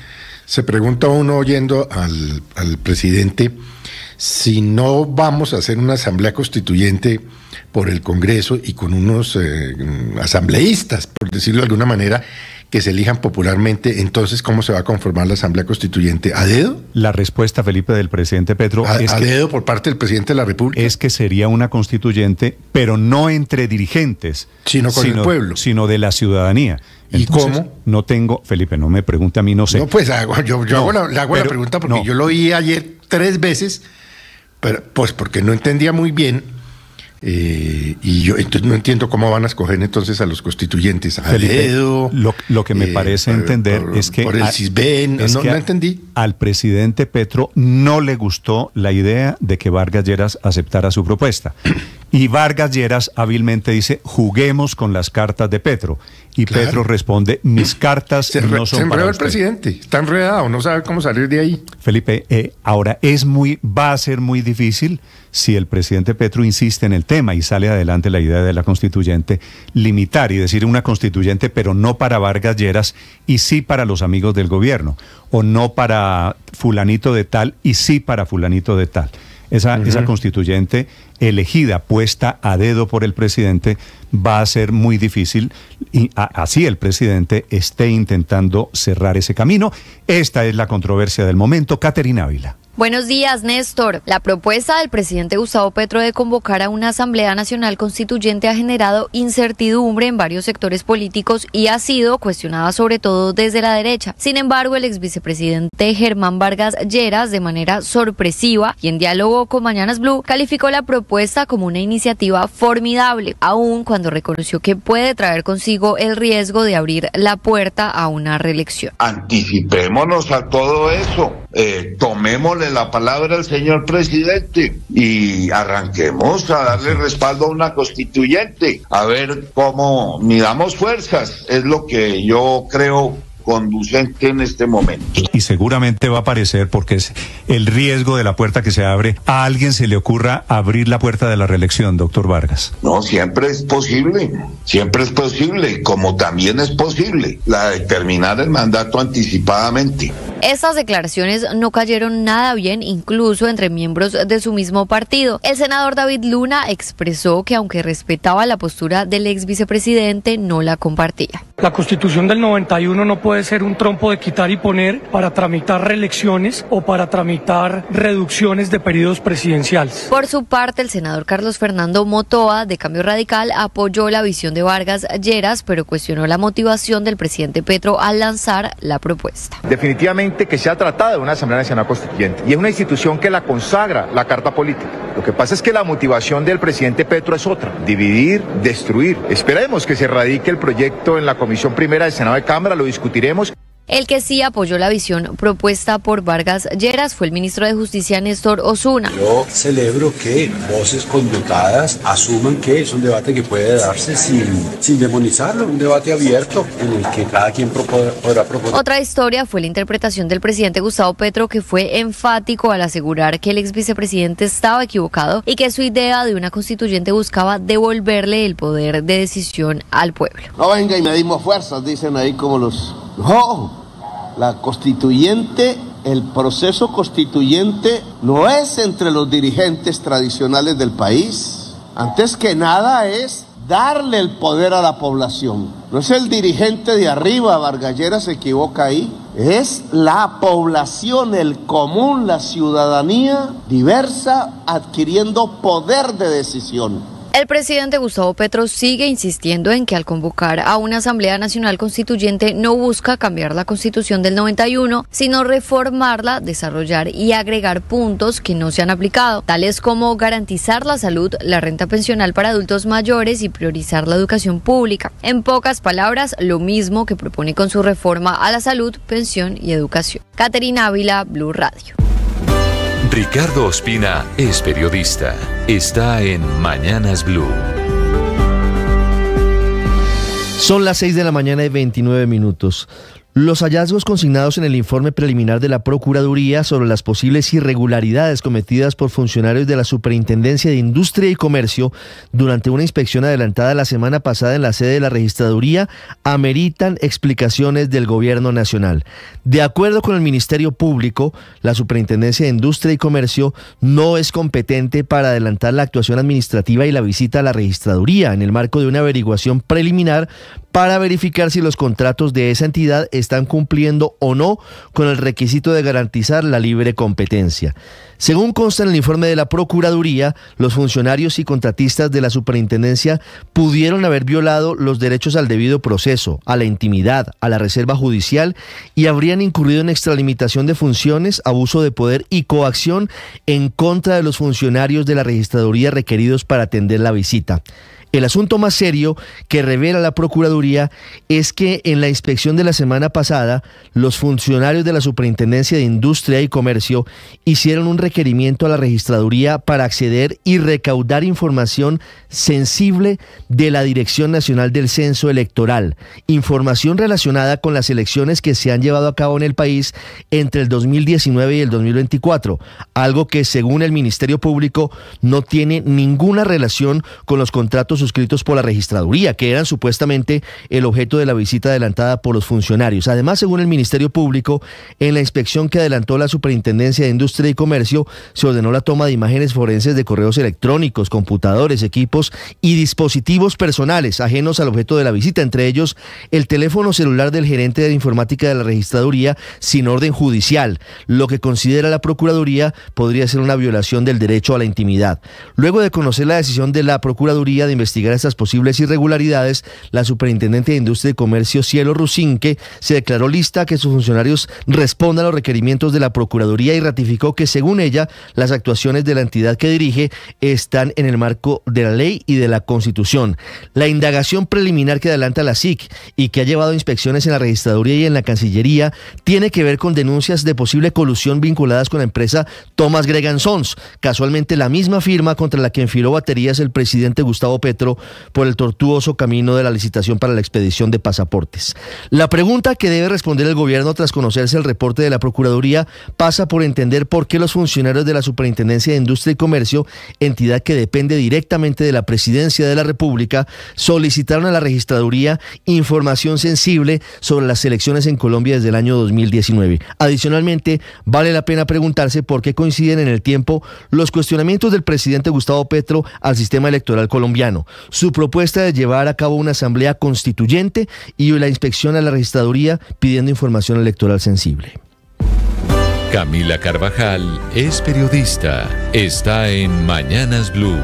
se pregunta uno oyendo al, presidente si no vamos a hacer una asamblea constituyente por el Congreso y con unos eh, asambleístas, por decirlo de alguna manera, que se elijan popularmente, entonces, ¿cómo se va a conformar la Asamblea Constituyente? ¿A dedo? La respuesta, Felipe, del presidente Petro. ¿A, dedo por parte del presidente de la República? Es que sería una constituyente, pero no entre dirigentes. Sino con el pueblo. Sino de la ciudadanía. ¿Y cómo? No tengo, Felipe, no me pregunte a mí, no sé. No, pues hago, yo, la, le hago la pregunta porque yo lo oí ayer tres veces, pero, pues porque no entendía muy bien eh, y yo entonces no entiendo cómo van a escoger entonces a los constituyentes. A lo, que me eh, parece entender es que. Al presidente Petro no le gustó la idea de que Vargas Lleras aceptara su propuesta. Y Vargas Lleras hábilmente dice, juguemos con las cartas de Petro. Y Petro responde, mis cartas no son para el presidente, está enredado, no sabe cómo salir de ahí. Felipe, eh, ahora es muy, va a ser muy difícil si el presidente Petro insiste en el tema y sale adelante la idea de la constituyente, limitar y decir una constituyente, pero no para Vargas Lleras y sí para los amigos del gobierno, o no para fulanito de tal y sí para fulanito de tal esa, esa constituyente elegida, puesta a dedo por el presidente, va a ser muy difícil. Y así el presidente esté intentando cerrar ese camino. Esta es la controversia del momento. Caterina Ávila. Buenos días, Néstor. La propuesta del presidente Gustavo Petro de convocar a una Asamblea Nacional Constituyente ha generado incertidumbre en varios sectores políticos y ha sido cuestionada sobre todo desde la derecha. Sin embargo, el exvicepresidente Germán Vargas Lleras, de manera sorpresiva y en diálogo con Mañanas Blue, calificó la propuesta como una iniciativa formidable, aun cuando reconoció que puede traer consigo el riesgo de abrir la puerta a una reelección. Anticipémonos a todo eso. Eh, la palabra al señor presidente y arranquemos a darle respaldo a una constituyente, a ver cómo midamos fuerzas, es lo que yo creo conducente en este momento. Y seguramente va a aparecer porque es el riesgo de la puerta que se abre. A alguien se le ocurra abrir la puerta de la reelección, doctor Vargas. No, siempre es posible, siempre es posible, como también es posible la de terminar el mandato anticipadamente. Estas declaraciones no cayeron nada bien, incluso entre miembros de su mismo partido. El senador David Luna expresó que aunque respetaba la postura del ex vicepresidente, no la compartía. La constitución del 91 no puede ser un trompo de quitar y poner para tramitar reelecciones o para tramitar reducciones de periodos presidenciales. Por su parte, el senador Carlos Fernando Motoa, de Cambio Radical, apoyó la visión de Vargas Lleras, pero cuestionó la motivación del presidente Petro al lanzar la propuesta. Definitivamente que se ha tratado de una Asamblea Nacional Constituyente y es una institución que la consagra la Carta Política. Lo que pasa es que la motivación del presidente Petro es otra, dividir, destruir. Esperemos que se radique el proyecto en la Comisión Comisión Primera del Senado de Cámara, lo discutiremos. El que sí apoyó la visión propuesta por Vargas Lleras fue el ministro de Justicia Néstor Osuna. Yo celebro que voces connotadas asuman que es un debate que puede darse sin, sin demonizarlo, un debate abierto en el que cada quien podrá proponer. Otra historia fue la interpretación del presidente Gustavo Petro que fue enfático al asegurar que el ex vicepresidente estaba equivocado y que su idea de una constituyente buscaba devolverle el poder de decisión al pueblo. No venga y medimos fuerzas, dicen ahí como los... ¡Oh! La constituyente, el proceso constituyente no es entre los dirigentes tradicionales del país. Antes que nada es darle el poder a la población. No es el dirigente de arriba, Vargallera se equivoca ahí. Es la población, el común, la ciudadanía diversa adquiriendo poder de decisión. El presidente Gustavo Petro sigue insistiendo en que al convocar a una Asamblea Nacional Constituyente no busca cambiar la Constitución del 91, sino reformarla, desarrollar y agregar puntos que no se han aplicado, tales como garantizar la salud, la renta pensional para adultos mayores y priorizar la educación pública. En pocas palabras, lo mismo que propone con su reforma a la salud, pensión y educación. Caterina Ávila, Blue Radio. Ricardo Ospina es periodista. Está en Mañanas Blue. Son las 6 de la mañana y 29 minutos. Los hallazgos consignados en el informe preliminar de la Procuraduría sobre las posibles irregularidades cometidas por funcionarios de la Superintendencia de Industria y Comercio durante una inspección adelantada la semana pasada en la sede de la Registraduría ameritan explicaciones del Gobierno Nacional. De acuerdo con el Ministerio Público, la Superintendencia de Industria y Comercio no es competente para adelantar la actuación administrativa y la visita a la Registraduría en el marco de una averiguación preliminar para verificar si los contratos de esa entidad están cumpliendo o no con el requisito de garantizar la libre competencia. Según consta en el informe de la Procuraduría, los funcionarios y contratistas de la Superintendencia pudieron haber violado los derechos al debido proceso, a la intimidad, a la reserva judicial y habrían incurrido en extralimitación de funciones, abuso de poder y coacción en contra de los funcionarios de la registraduría requeridos para atender la visita. El asunto más serio que revela la Procuraduría es que en la inspección de la semana pasada, los funcionarios de la Superintendencia de Industria y Comercio hicieron un requerimiento a la registraduría para acceder y recaudar información sensible de la Dirección Nacional del Censo Electoral, información relacionada con las elecciones que se han llevado a cabo en el país entre el 2019 y el 2024, algo que según el Ministerio Público no tiene ninguna relación con los contratos suscritos por la registraduría, que eran supuestamente el objeto de la visita adelantada por los funcionarios. Además, según el Ministerio Público, en la inspección que adelantó la Superintendencia de Industria y Comercio, se ordenó la toma de imágenes forenses de correos electrónicos, computadores, equipos y dispositivos personales ajenos al objeto de la visita, entre ellos el teléfono celular del gerente de la informática de la registraduría sin orden judicial, lo que considera la Procuraduría podría ser una violación del derecho a la intimidad. Luego de conocer la decisión de la Procuraduría de investigar investigar estas posibles irregularidades, la superintendente de Industria y Comercio Cielo Rusinque se declaró lista que sus funcionarios respondan a los requerimientos de la Procuraduría y ratificó que según ella las actuaciones de la entidad que dirige están en el marco de la ley y de la Constitución. La indagación preliminar que adelanta la SIC y que ha llevado inspecciones en la registraduría y en la Cancillería tiene que ver con denuncias de posible colusión vinculadas con la empresa Thomas Gregan Sons, casualmente la misma firma contra la que enfiló baterías el presidente Gustavo Petro por el tortuoso camino de la licitación para la expedición de pasaportes. La pregunta que debe responder el gobierno tras conocerse el reporte de la Procuraduría pasa por entender por qué los funcionarios de la Superintendencia de Industria y Comercio, entidad que depende directamente de la Presidencia de la República, solicitaron a la registraduría información sensible sobre las elecciones en Colombia desde el año 2019. Adicionalmente, vale la pena preguntarse por qué coinciden en el tiempo los cuestionamientos del presidente Gustavo Petro al sistema electoral colombiano, su propuesta de llevar a cabo una asamblea constituyente y la inspección a la registraduría pidiendo información electoral sensible. Camila Carvajal es periodista, está en Mañanas Blue.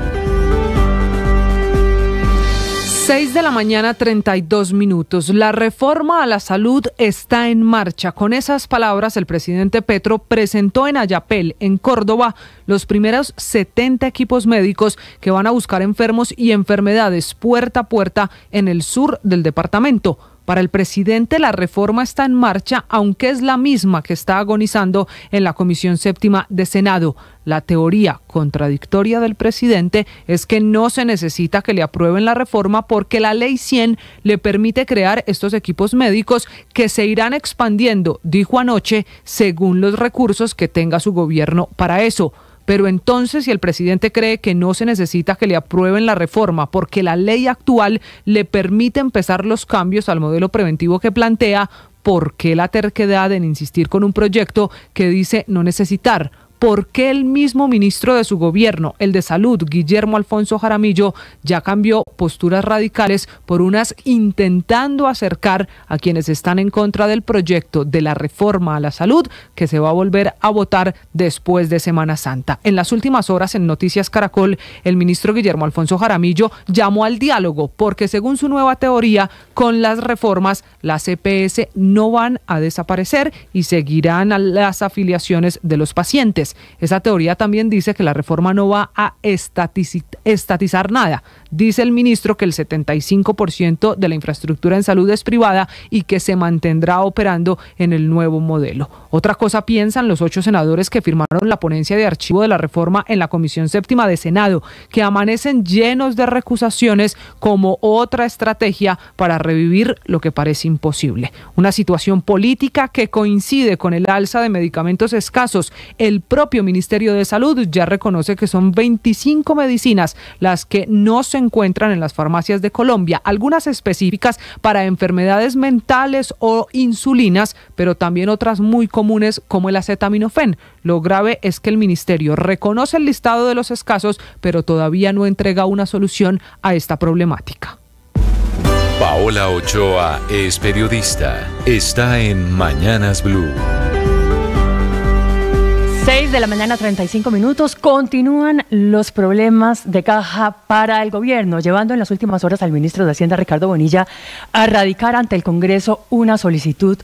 6 de la mañana 32 minutos. La reforma a la salud está en marcha. Con esas palabras, el presidente Petro presentó en Ayapel, en Córdoba, los primeros 70 equipos médicos que van a buscar enfermos y enfermedades puerta a puerta en el sur del departamento. Para el presidente, la reforma está en marcha, aunque es la misma que está agonizando en la Comisión Séptima de Senado. La teoría contradictoria del presidente es que no se necesita que le aprueben la reforma porque la ley 100 le permite crear estos equipos médicos que se irán expandiendo, dijo anoche, según los recursos que tenga su gobierno para eso. Pero entonces, si el presidente cree que no se necesita que le aprueben la reforma porque la ley actual le permite empezar los cambios al modelo preventivo que plantea, ¿por qué la terquedad en insistir con un proyecto que dice no necesitar? porque el mismo ministro de su gobierno, el de Salud, Guillermo Alfonso Jaramillo, ya cambió posturas radicales por unas intentando acercar a quienes están en contra del proyecto de la reforma a la salud que se va a volver a votar después de Semana Santa. En las últimas horas en Noticias Caracol, el ministro Guillermo Alfonso Jaramillo llamó al diálogo porque según su nueva teoría, con las reformas las CPS e no van a desaparecer y seguirán las afiliaciones de los pacientes. Esa teoría también dice que la reforma no va a estatizar nada. Dice el ministro que el 75% de la infraestructura en salud es privada y que se mantendrá operando en el nuevo modelo. Otra cosa piensan los ocho senadores que firmaron la ponencia de archivo de la reforma en la Comisión Séptima de Senado, que amanecen llenos de recusaciones como otra estrategia para revivir lo que parece imposible. Una situación política que coincide con el alza de medicamentos escasos, el el propio Ministerio de Salud ya reconoce que son 25 medicinas las que no se encuentran en las farmacias de Colombia, algunas específicas para enfermedades mentales o insulinas, pero también otras muy comunes como el acetaminofén. Lo grave es que el Ministerio reconoce el listado de los escasos, pero todavía no entrega una solución a esta problemática. Paola Ochoa es periodista. Está en Mañanas Blue. Seis de la mañana, 35 minutos. Continúan los problemas de caja para el gobierno, llevando en las últimas horas al ministro de Hacienda, Ricardo Bonilla, a radicar ante el Congreso una solicitud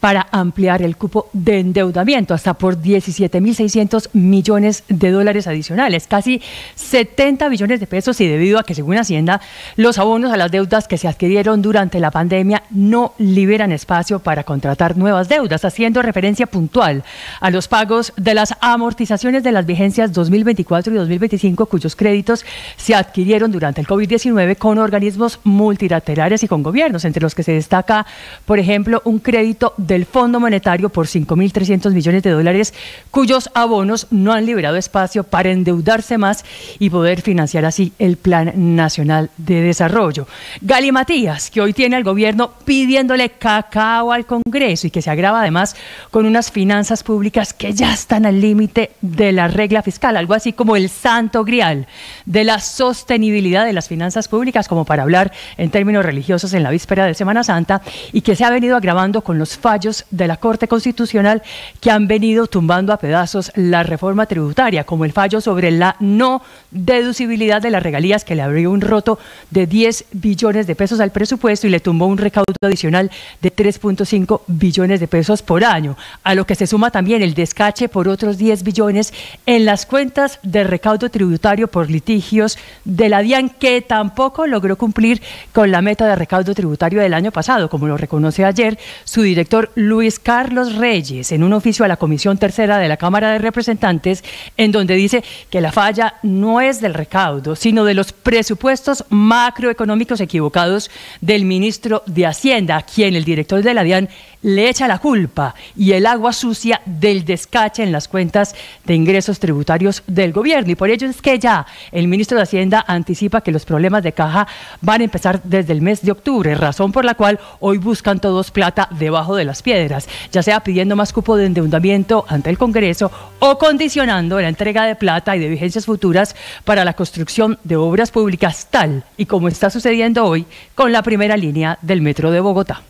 para ampliar el cupo de endeudamiento hasta por 17.600 millones de dólares adicionales, casi 70 billones de pesos y debido a que según Hacienda los abonos a las deudas que se adquirieron durante la pandemia no liberan espacio para contratar nuevas deudas, haciendo referencia puntual a los pagos de las amortizaciones de las vigencias 2024 y 2025 cuyos créditos se adquirieron durante el COVID-19 con organismos multilaterales y con gobiernos, entre los que se destaca, por ejemplo, un crédito del Fondo Monetario por 5.300 millones de dólares, cuyos abonos no han liberado espacio para endeudarse más y poder financiar así el Plan Nacional de Desarrollo. Gali Matías, que hoy tiene al gobierno pidiéndole cacao al Congreso y que se agrava además con unas finanzas públicas que ya están al límite de la regla fiscal, algo así como el santo grial de la sostenibilidad de las finanzas públicas, como para hablar en términos religiosos en la víspera de Semana Santa, y que se ha venido agravando con los fallos de la Corte Constitucional que han venido tumbando a pedazos la reforma tributaria, como el fallo sobre la no deducibilidad de las regalías que le abrió un roto de 10 billones de pesos al presupuesto y le tumbó un recaudo adicional de 3.5 billones de pesos por año, a lo que se suma también el descache por otros 10 billones en las cuentas de recaudo tributario por litigios de la DIAN que tampoco logró cumplir con la meta de recaudo tributario del año pasado, como lo reconoce ayer su director Luis Carlos Reyes en un oficio a la Comisión Tercera de la Cámara de Representantes, en donde dice que la falla no es del recaudo, sino de los presupuestos macroeconómicos equivocados del ministro de Hacienda, a quien el director de la DIAN le echa la culpa y el agua sucia del descache en las cuentas de ingresos tributarios del gobierno. Y por ello es que ya el ministro de Hacienda anticipa que los problemas de caja van a empezar desde el mes de octubre, razón por la cual hoy buscan todos plata debajo de las piedras, ya sea pidiendo más cupo de endeudamiento ante el Congreso o condicionando la entrega de plata y de vigencias futuras para la construcción de obras públicas tal y como está sucediendo hoy con la primera línea del Metro de Bogotá.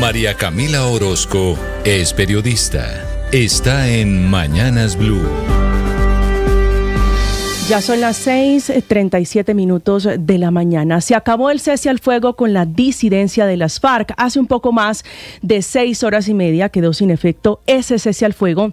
María Camila Orozco es periodista. Está en Mañanas Blue. Ya son las 6:37 minutos de la mañana. Se acabó el cese al fuego con la disidencia de las FARC. Hace un poco más de seis horas y media quedó sin efecto ese cese al fuego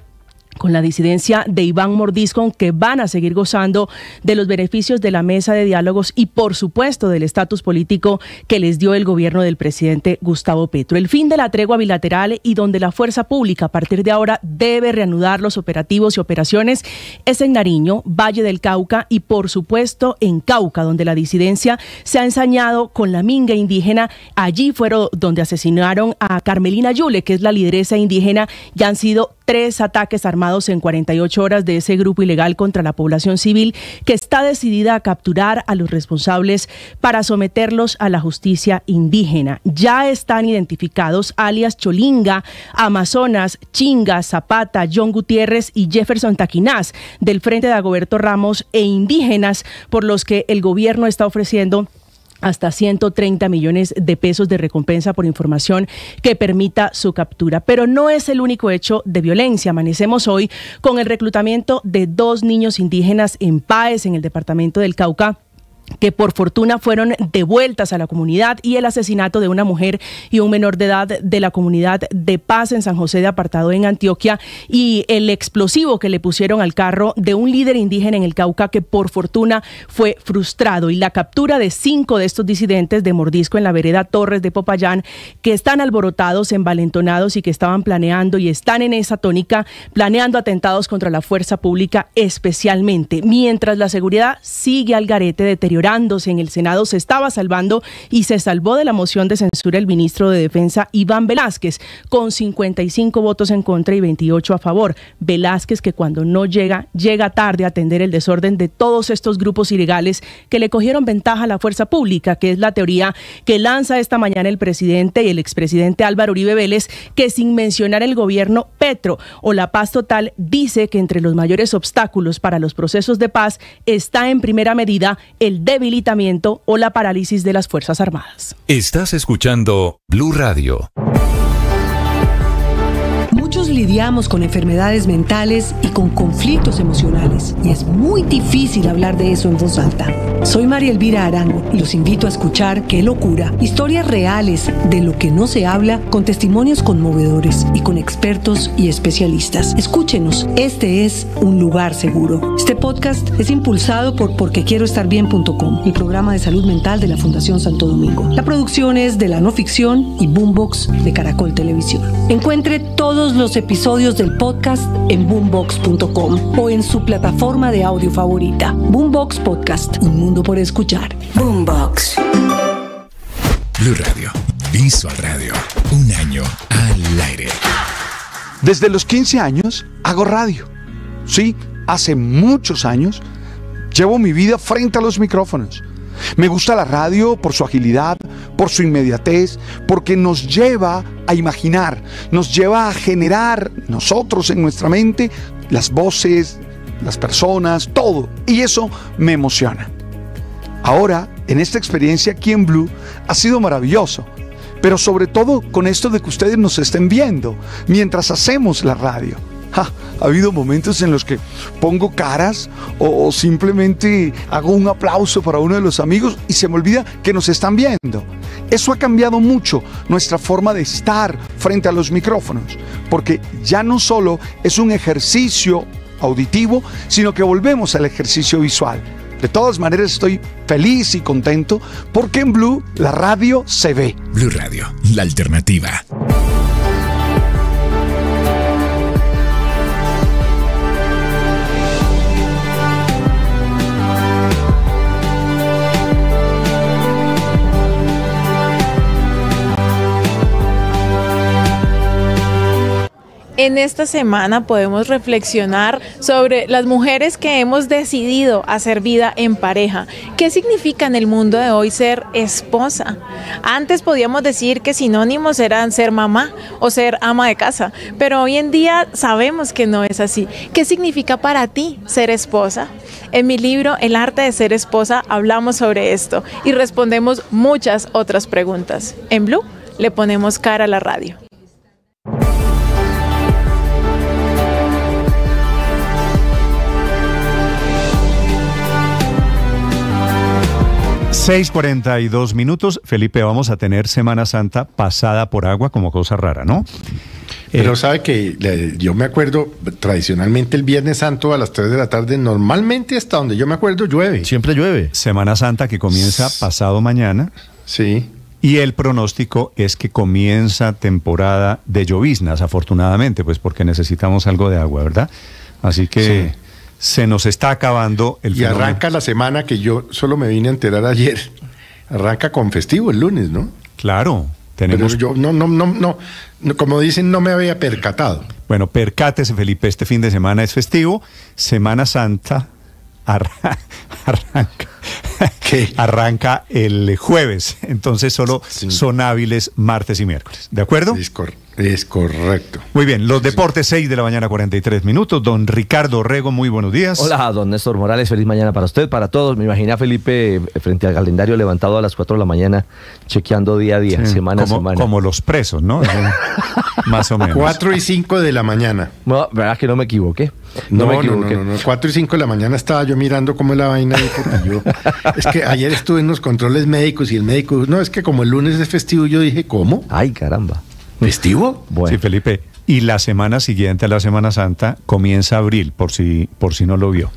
con la disidencia de Iván Mordisco, que van a seguir gozando de los beneficios de la mesa de diálogos y, por supuesto, del estatus político que les dio el gobierno del presidente Gustavo Petro. El fin de la tregua bilateral y donde la fuerza pública a partir de ahora debe reanudar los operativos y operaciones es en Nariño, Valle del Cauca y, por supuesto, en Cauca, donde la disidencia se ha ensañado con la minga indígena. Allí fueron donde asesinaron a Carmelina Yule, que es la lideresa indígena, y han sido tres ataques armados en 48 horas de ese grupo ilegal contra la población civil que está decidida a capturar a los responsables para someterlos a la justicia indígena. Ya están identificados alias Cholinga, Amazonas, Chinga, Zapata, John Gutiérrez y Jefferson Taquinás del Frente de Agoberto Ramos e indígenas por los que el gobierno está ofreciendo hasta 130 millones de pesos de recompensa por información que permita su captura. Pero no es el único hecho de violencia. Amanecemos hoy con el reclutamiento de dos niños indígenas en Páez, en el departamento del Cauca que por fortuna fueron devueltas a la comunidad y el asesinato de una mujer y un menor de edad de la comunidad de Paz en San José de Apartado en Antioquia y el explosivo que le pusieron al carro de un líder indígena en el Cauca que por fortuna fue frustrado y la captura de cinco de estos disidentes de mordisco en la vereda Torres de Popayán que están alborotados, envalentonados y que estaban planeando y están en esa tónica planeando atentados contra la fuerza pública especialmente mientras la seguridad sigue al garete deteriorando en el Senado, se estaba salvando y se salvó de la moción de censura el ministro de Defensa Iván Velázquez, con 55 votos en contra y 28 a favor. Velázquez que cuando no llega, llega tarde a atender el desorden de todos estos grupos ilegales que le cogieron ventaja a la fuerza pública, que es la teoría que lanza esta mañana el presidente y el expresidente Álvaro Uribe Vélez, que sin mencionar el gobierno Petro o la paz total, dice que entre los mayores obstáculos para los procesos de paz está en primera medida el debilitamiento o la parálisis de las Fuerzas Armadas. Estás escuchando Blue Radio lidiamos con enfermedades mentales y con conflictos emocionales, y es muy difícil hablar de eso en voz alta. Soy María Elvira Arango y los invito a escuchar Qué locura, historias reales de lo que no se habla con testimonios conmovedores y con expertos y especialistas. Escúchenos, este es un lugar seguro. Este podcast es impulsado por porquequieroestarbien.com, el programa de salud mental de la Fundación Santo Domingo. La producción es de la no ficción y Boombox de Caracol Televisión. Encuentre todos los episodios del podcast en boombox.com o en su plataforma de audio favorita. Boombox Podcast, un mundo por escuchar. Boombox. Blue Radio, Visual Radio, un año al aire. Desde los 15 años hago radio. Sí, hace muchos años llevo mi vida frente a los micrófonos me gusta la radio por su agilidad, por su inmediatez, porque nos lleva a imaginar, nos lleva a generar nosotros en nuestra mente las voces, las personas, todo. Y eso me emociona. Ahora, en esta experiencia aquí en Blue, ha sido maravilloso. Pero sobre todo con esto de que ustedes nos estén viendo mientras hacemos la radio ha habido momentos en los que pongo caras o, o, simplemente hago un aplauso para uno de los amigos y se me olvida que nos están viendo. Eso ha cambiado mucho nuestra forma de estar frente a los micrófonos, porque ya no solo es un ejercicio auditivo, sino que volvemos al ejercicio visual. De todas maneras estoy feliz y contento porque en Blue la radio se ve. Blue Radio, la alternativa. En esta semana podemos reflexionar sobre las mujeres que hemos decidido hacer vida en pareja. ¿Qué significa en el mundo de hoy ser esposa? Antes podíamos decir que sinónimos eran ser mamá o ser ama de casa, pero hoy en día sabemos que no es así. ¿Qué significa para ti ser esposa? En mi libro El arte de ser esposa hablamos sobre esto y respondemos muchas otras preguntas. En Blue le ponemos cara a la radio. 6:42 minutos. Felipe, vamos a tener Semana Santa pasada por agua como cosa rara, ¿no? Pero eh, sabe que eh, yo me acuerdo, tradicionalmente el Viernes Santo a las 3 de la tarde, normalmente hasta donde yo me acuerdo llueve. Siempre llueve. Semana Santa que comienza pasado mañana. Sí. Y el pronóstico es que comienza temporada de lloviznas, afortunadamente, pues porque necesitamos algo de agua, ¿verdad? Así que se nos está acabando el Y arranca la semana que yo solo me vine a enterar ayer. Arranca con festivo el lunes, ¿no? Claro. Tenemos... Pero yo no, no, no, no, como dicen, no me había percatado. Bueno, percátese, Felipe, este fin de semana es festivo, Semana Santa arranca. arranca el jueves, entonces solo son hábiles martes y miércoles, ¿de acuerdo? Discord. Es correcto. Muy bien, los deportes, 6 de la mañana, 43 minutos. Don Ricardo Rego, muy buenos días. Hola, don Néstor Morales, feliz mañana para usted, para todos. Me imaginé a Felipe eh, frente al calendario levantado a las 4 de la mañana, chequeando día a día, semana a semana. Como los presos, ¿no? Más o menos. 4 y 5 de la mañana. No, ¿Verdad que no me equivoqué? No, me equivoqué. no, 4 y 5 de la mañana estaba yo mirando cómo la vaina. es que ayer estuve en los controles médicos y el médico, no, es que como el lunes es festivo, yo dije, ¿cómo? Ay, caramba. ¿Festivo? Sí, Felipe. Y la semana siguiente a la Semana Santa comienza abril, por si, por si no lo vio.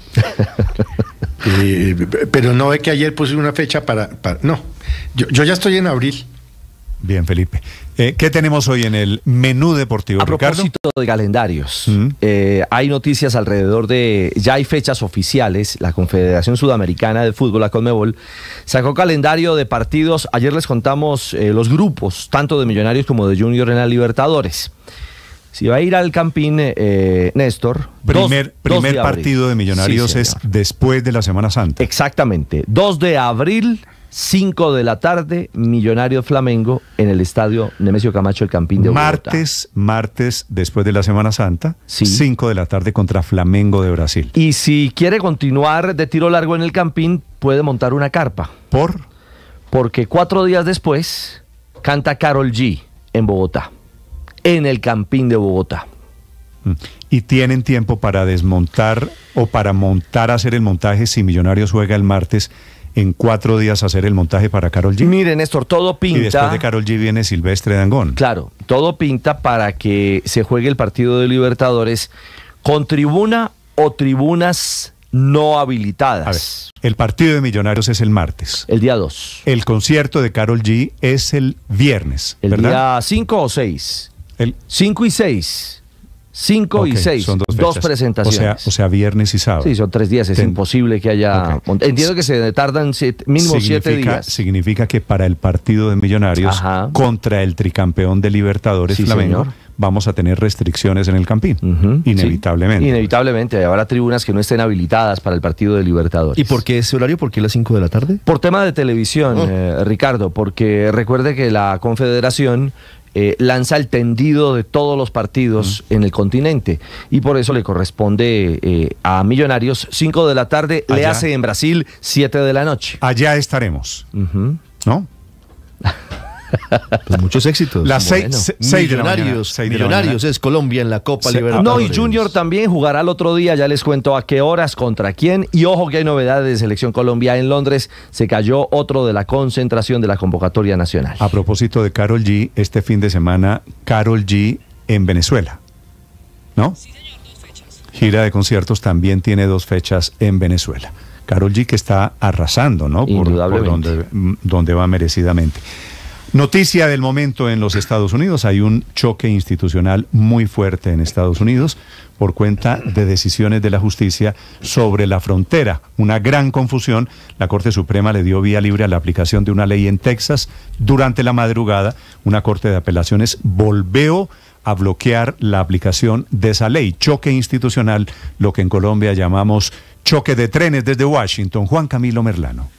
pero no ve que ayer puse una fecha para... para no, yo ya estoy en abril. Bien, Felipe. Eh, ¿Qué tenemos hoy en el menú deportivo, A propósito de calendarios, mm. eh, hay noticias alrededor de... Ya hay fechas oficiales. La Confederación Sudamericana de Fútbol, la Conmebol, sacó calendario de partidos. Ayer les contamos eh, los grupos, tanto de Millonarios como de Junior en la Libertadores. Si va a ir al Campín, eh, Néstor. Primer, primer partido de Millonarios es después de la Semana Santa. Exactamente. 2 de abril 5 de la tarde, Millonario Flamengo en el estadio Nemesio Camacho, el Campín de Bogotá. Martes, martes, después de la Semana Santa, 5 de la tarde contra Flamengo de Brasil. Y si quiere continuar de tiro largo en el Campín, puede montar una carpa. ¿Por? Porque cuatro días después canta Carol G en Bogotá, en el Campín de Bogotá. Mm. Y tienen tiempo para desmontar o para montar, hacer el montaje si Millonario juega el martes en cuatro días hacer el montaje para Carol G. Miren, Néstor, todo pinta. Y después de Carol G viene Silvestre Dangón. Claro, todo pinta para que se juegue el partido de Libertadores con tribuna o tribunas no habilitadas. el partido de Millonarios es el martes. El día 2. El concierto de Carol G es el viernes. ¿El día 5 o 6? El 5 y 6. 5 y 6, son dos, presentaciones. O sea, viernes y sábado. Sí, son tres días, es imposible que haya... Entiendo que se tardan siete, mínimo siete días. Significa que para el partido de Millonarios contra el tricampeón de Libertadores y Flamengo, vamos a tener restricciones en el Campín, inevitablemente. inevitablemente, habrá tribunas que no estén habilitadas para el partido de Libertadores. ¿Y por qué ese horario? ¿Por qué las 5 de la tarde? Por tema de televisión, mm. eh, Ricardo, porque recuerde que la Confederación eh, lanza el tendido de todos los partidos en el continente. Y por eso le corresponde eh, a Millonarios 5 de la tarde, le hace en Brasil 7 de la noche. Allá estaremos. ¿No? Pues muchos éxitos. Las seis, millonarios, millonarios es Colombia en la Copa Libertadores. No, y Junior también jugará el otro día, ya les cuento a qué horas, contra quién. Y ojo que hay novedades de Selección Colombia en Londres. Se cayó otro de la concentración de la convocatoria nacional. A propósito de Carol G, este fin de semana, Carol G en Venezuela. ¿No? Gira de conciertos también tiene dos fechas en Venezuela. Carol G que está arrasando, ¿no? donde, mm, donde va merecidamente. Noticia del momento en los Estados Unidos. Hay un choque institucional muy fuerte en Estados Unidos por cuenta de decisiones de la justicia sobre la frontera. Una gran confusión. La Corte Suprema le dio vía libre a la aplicación de una ley en Texas durante la madrugada. Una Corte de Apelaciones volvió a bloquear la aplicación de esa ley. Choque institucional, lo que en Colombia llamamos choque de trenes desde Washington. Juan Camilo Merlano.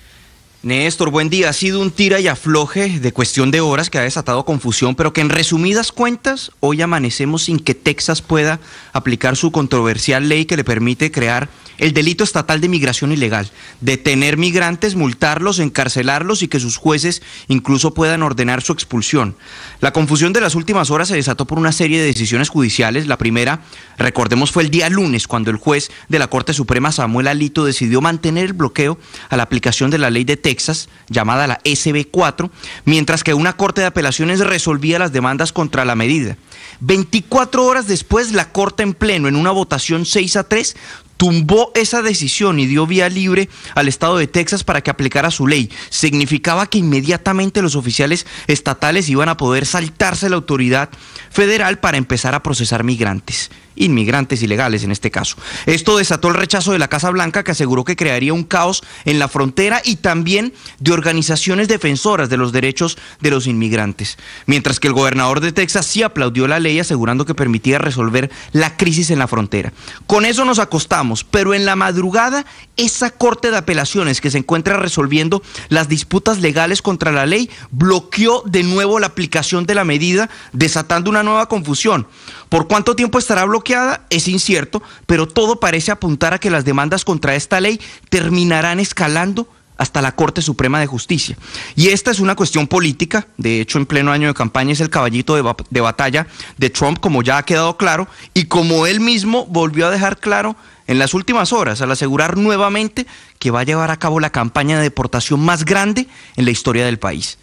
Néstor, buen día. Ha sido un tira y afloje de cuestión de horas que ha desatado confusión, pero que en resumidas cuentas hoy amanecemos sin que Texas pueda aplicar su controversial ley que le permite crear el delito estatal de migración ilegal, detener migrantes, multarlos, encarcelarlos y que sus jueces incluso puedan ordenar su expulsión. La confusión de las últimas horas se desató por una serie de decisiones judiciales. La primera, recordemos, fue el día lunes cuando el juez de la Corte Suprema Samuel Alito decidió mantener el bloqueo a la aplicación de la ley de Texas llamada la SB4, mientras que una Corte de Apelaciones resolvía las demandas contra la medida. 24 horas después, la Corte en pleno, en una votación 6 a 3, tumbó esa decisión y dio vía libre al estado de Texas para que aplicara su ley. Significaba que inmediatamente los oficiales estatales iban a poder saltarse la autoridad federal para empezar a procesar migrantes inmigrantes ilegales en este caso. Esto desató el rechazo de la Casa Blanca que aseguró que crearía un caos en la frontera y también de organizaciones defensoras de los derechos de los inmigrantes. Mientras que el gobernador de Texas sí aplaudió la ley asegurando que permitía resolver la crisis en la frontera. Con eso nos acostamos, pero en la madrugada esa corte de apelaciones que se encuentra resolviendo las disputas legales contra la ley bloqueó de nuevo la aplicación de la medida desatando una nueva confusión. ¿Por cuánto tiempo estará bloqueada? es incierto, pero todo parece apuntar a que las demandas contra esta ley terminarán escalando hasta la Corte Suprema de Justicia. Y esta es una cuestión política, de hecho en pleno año de campaña es el caballito de, batalla de Trump, como ya ha quedado claro, y como él mismo volvió a dejar claro en las últimas horas, al asegurar nuevamente que va a llevar a cabo la campaña de deportación más grande en la historia del país.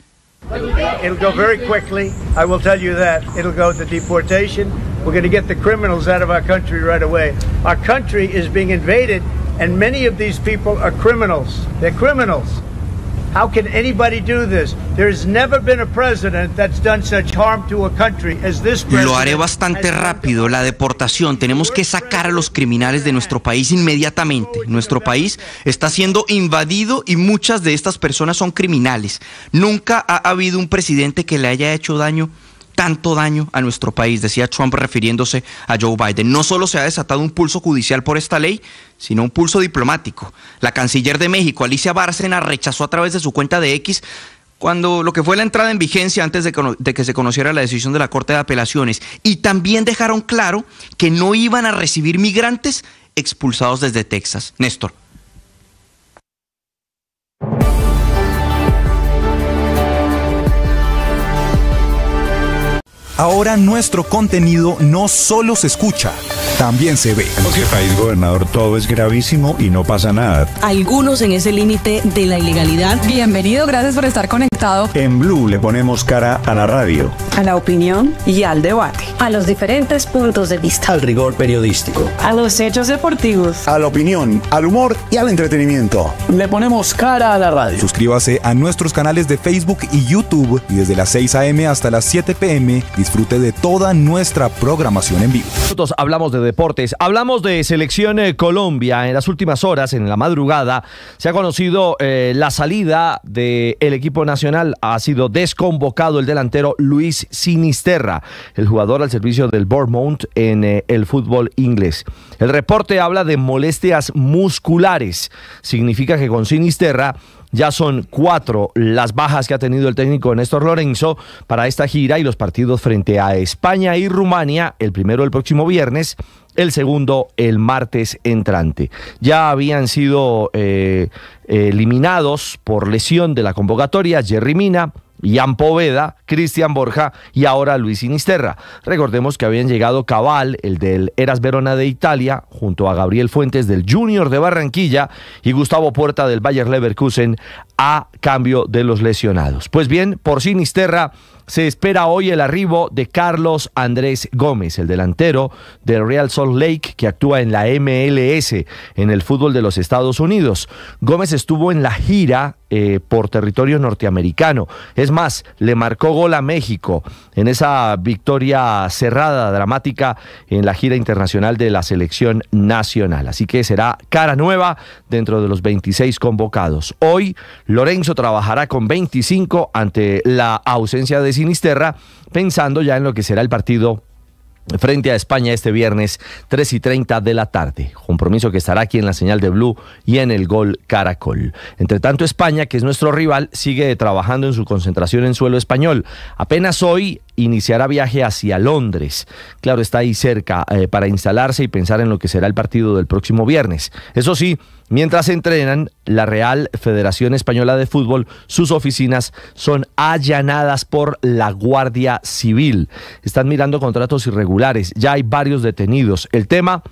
It'll go very quickly. I will tell you that. It'll go to deportation. We're going to get the criminals out of our country right away. Our country is being invaded, and many of these people are criminals. They're criminals. Lo haré bastante rápido, la deportación. Tenemos que sacar a los criminales de nuestro país inmediatamente. Nuestro país está siendo invadido y muchas de estas personas son criminales. Nunca ha habido un presidente que le haya hecho daño tanto daño a nuestro país, decía Trump refiriéndose a Joe Biden. No solo se ha desatado un pulso judicial por esta ley, sino un pulso diplomático. La canciller de México, Alicia Bárcena, rechazó a través de su cuenta de X cuando lo que fue la entrada en vigencia antes de, de, que se conociera la decisión de la Corte de Apelaciones. Y también dejaron claro que no iban a recibir migrantes expulsados desde Texas. Néstor. Ahora nuestro contenido no solo se escucha, también se ve. En país, gobernador, todo es gravísimo y no pasa nada. Algunos en ese límite de la ilegalidad. Bienvenido, gracias por estar conectado. En Blue le ponemos cara a la radio, a la opinión y al debate, a los diferentes puntos de vista, al rigor periodístico, a los hechos deportivos, a la opinión, al humor y al entretenimiento. Le ponemos cara a la radio. Suscríbase a nuestros canales de Facebook y YouTube y desde las 6 a.m. hasta las 7 p.m disfrute de toda nuestra programación en vivo. Nosotros hablamos de deportes, hablamos de selección eh, Colombia. En las últimas horas, en la madrugada, se ha conocido eh, la salida del equipo nacional. Ha sido desconvocado el delantero Luis Sinisterra, el jugador al servicio del Bournemouth en eh, el fútbol inglés. El reporte habla de molestias musculares. Significa que con Sinisterra ya son cuatro las bajas que ha tenido el técnico Néstor Lorenzo para esta gira y los partidos frente a España y Rumania, el primero el próximo viernes, el segundo el martes entrante. Ya habían sido eh, eliminados por lesión de la convocatoria Jerry Mina, Ian Poveda, Cristian Borja y ahora Luis Sinisterra. Recordemos que habían llegado Cabal, el del Eras Verona de Italia, junto a Gabriel Fuentes del Junior de Barranquilla y Gustavo Puerta del Bayer Leverkusen a cambio de los lesionados. Pues bien, por Sinisterra se espera hoy el arribo de Carlos Andrés Gómez, el delantero del Real Salt Lake que actúa en la MLS, en el fútbol de los Estados Unidos. Gómez estuvo en la gira eh, por territorio norteamericano. Es más, le marcó gol a México en esa victoria cerrada, dramática, en la gira internacional de la selección nacional. Así que será cara nueva dentro de los 26 convocados. Hoy, Lorenzo trabajará con 25 ante la ausencia de Sinisterra, pensando ya en lo que será el partido frente a España este viernes 3 y 30 de la tarde. Compromiso que estará aquí en la señal de Blue y en el gol Caracol. Entre tanto, España, que es nuestro rival, sigue trabajando en su concentración en suelo español. Apenas hoy iniciará viaje hacia Londres. Claro, está ahí cerca eh, para instalarse y pensar en lo que será el partido del próximo viernes. Eso sí, mientras entrenan, la Real Federación Española de Fútbol, sus oficinas son allanadas por la Guardia Civil. Están mirando contratos irregulares, ya hay varios detenidos. El tema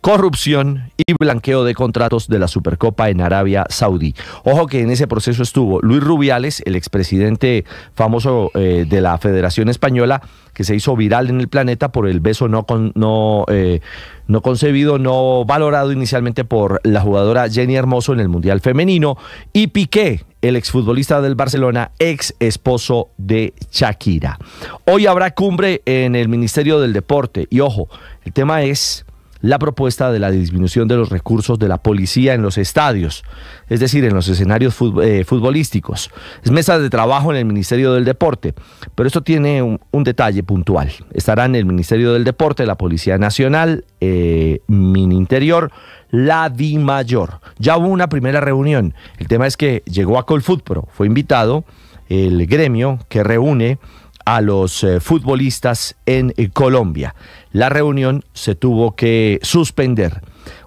corrupción y blanqueo de contratos de la Supercopa en Arabia Saudí. Ojo que en ese proceso estuvo Luis Rubiales, el expresidente famoso eh, de la Federación Española, que se hizo viral en el planeta por el beso no, no, eh, no concebido, no valorado inicialmente por la jugadora Jenny Hermoso en el Mundial Femenino, y Piqué, el exfutbolista del Barcelona, ex esposo de Shakira. Hoy habrá cumbre en el Ministerio del Deporte y ojo, el tema es la propuesta de la disminución de los recursos de la policía en los estadios, es decir, en los escenarios eh, futbolísticos. Es mesa de trabajo en el Ministerio del Deporte, pero esto tiene un, detalle puntual. Estarán el Ministerio del Deporte, la Policía Nacional, eh, interior la Di Mayor. Ya hubo una primera reunión. El tema es que llegó a Colfutpro, fue invitado el gremio que reúne a los eh, futbolistas en eh, Colombia. La reunión se tuvo que suspender.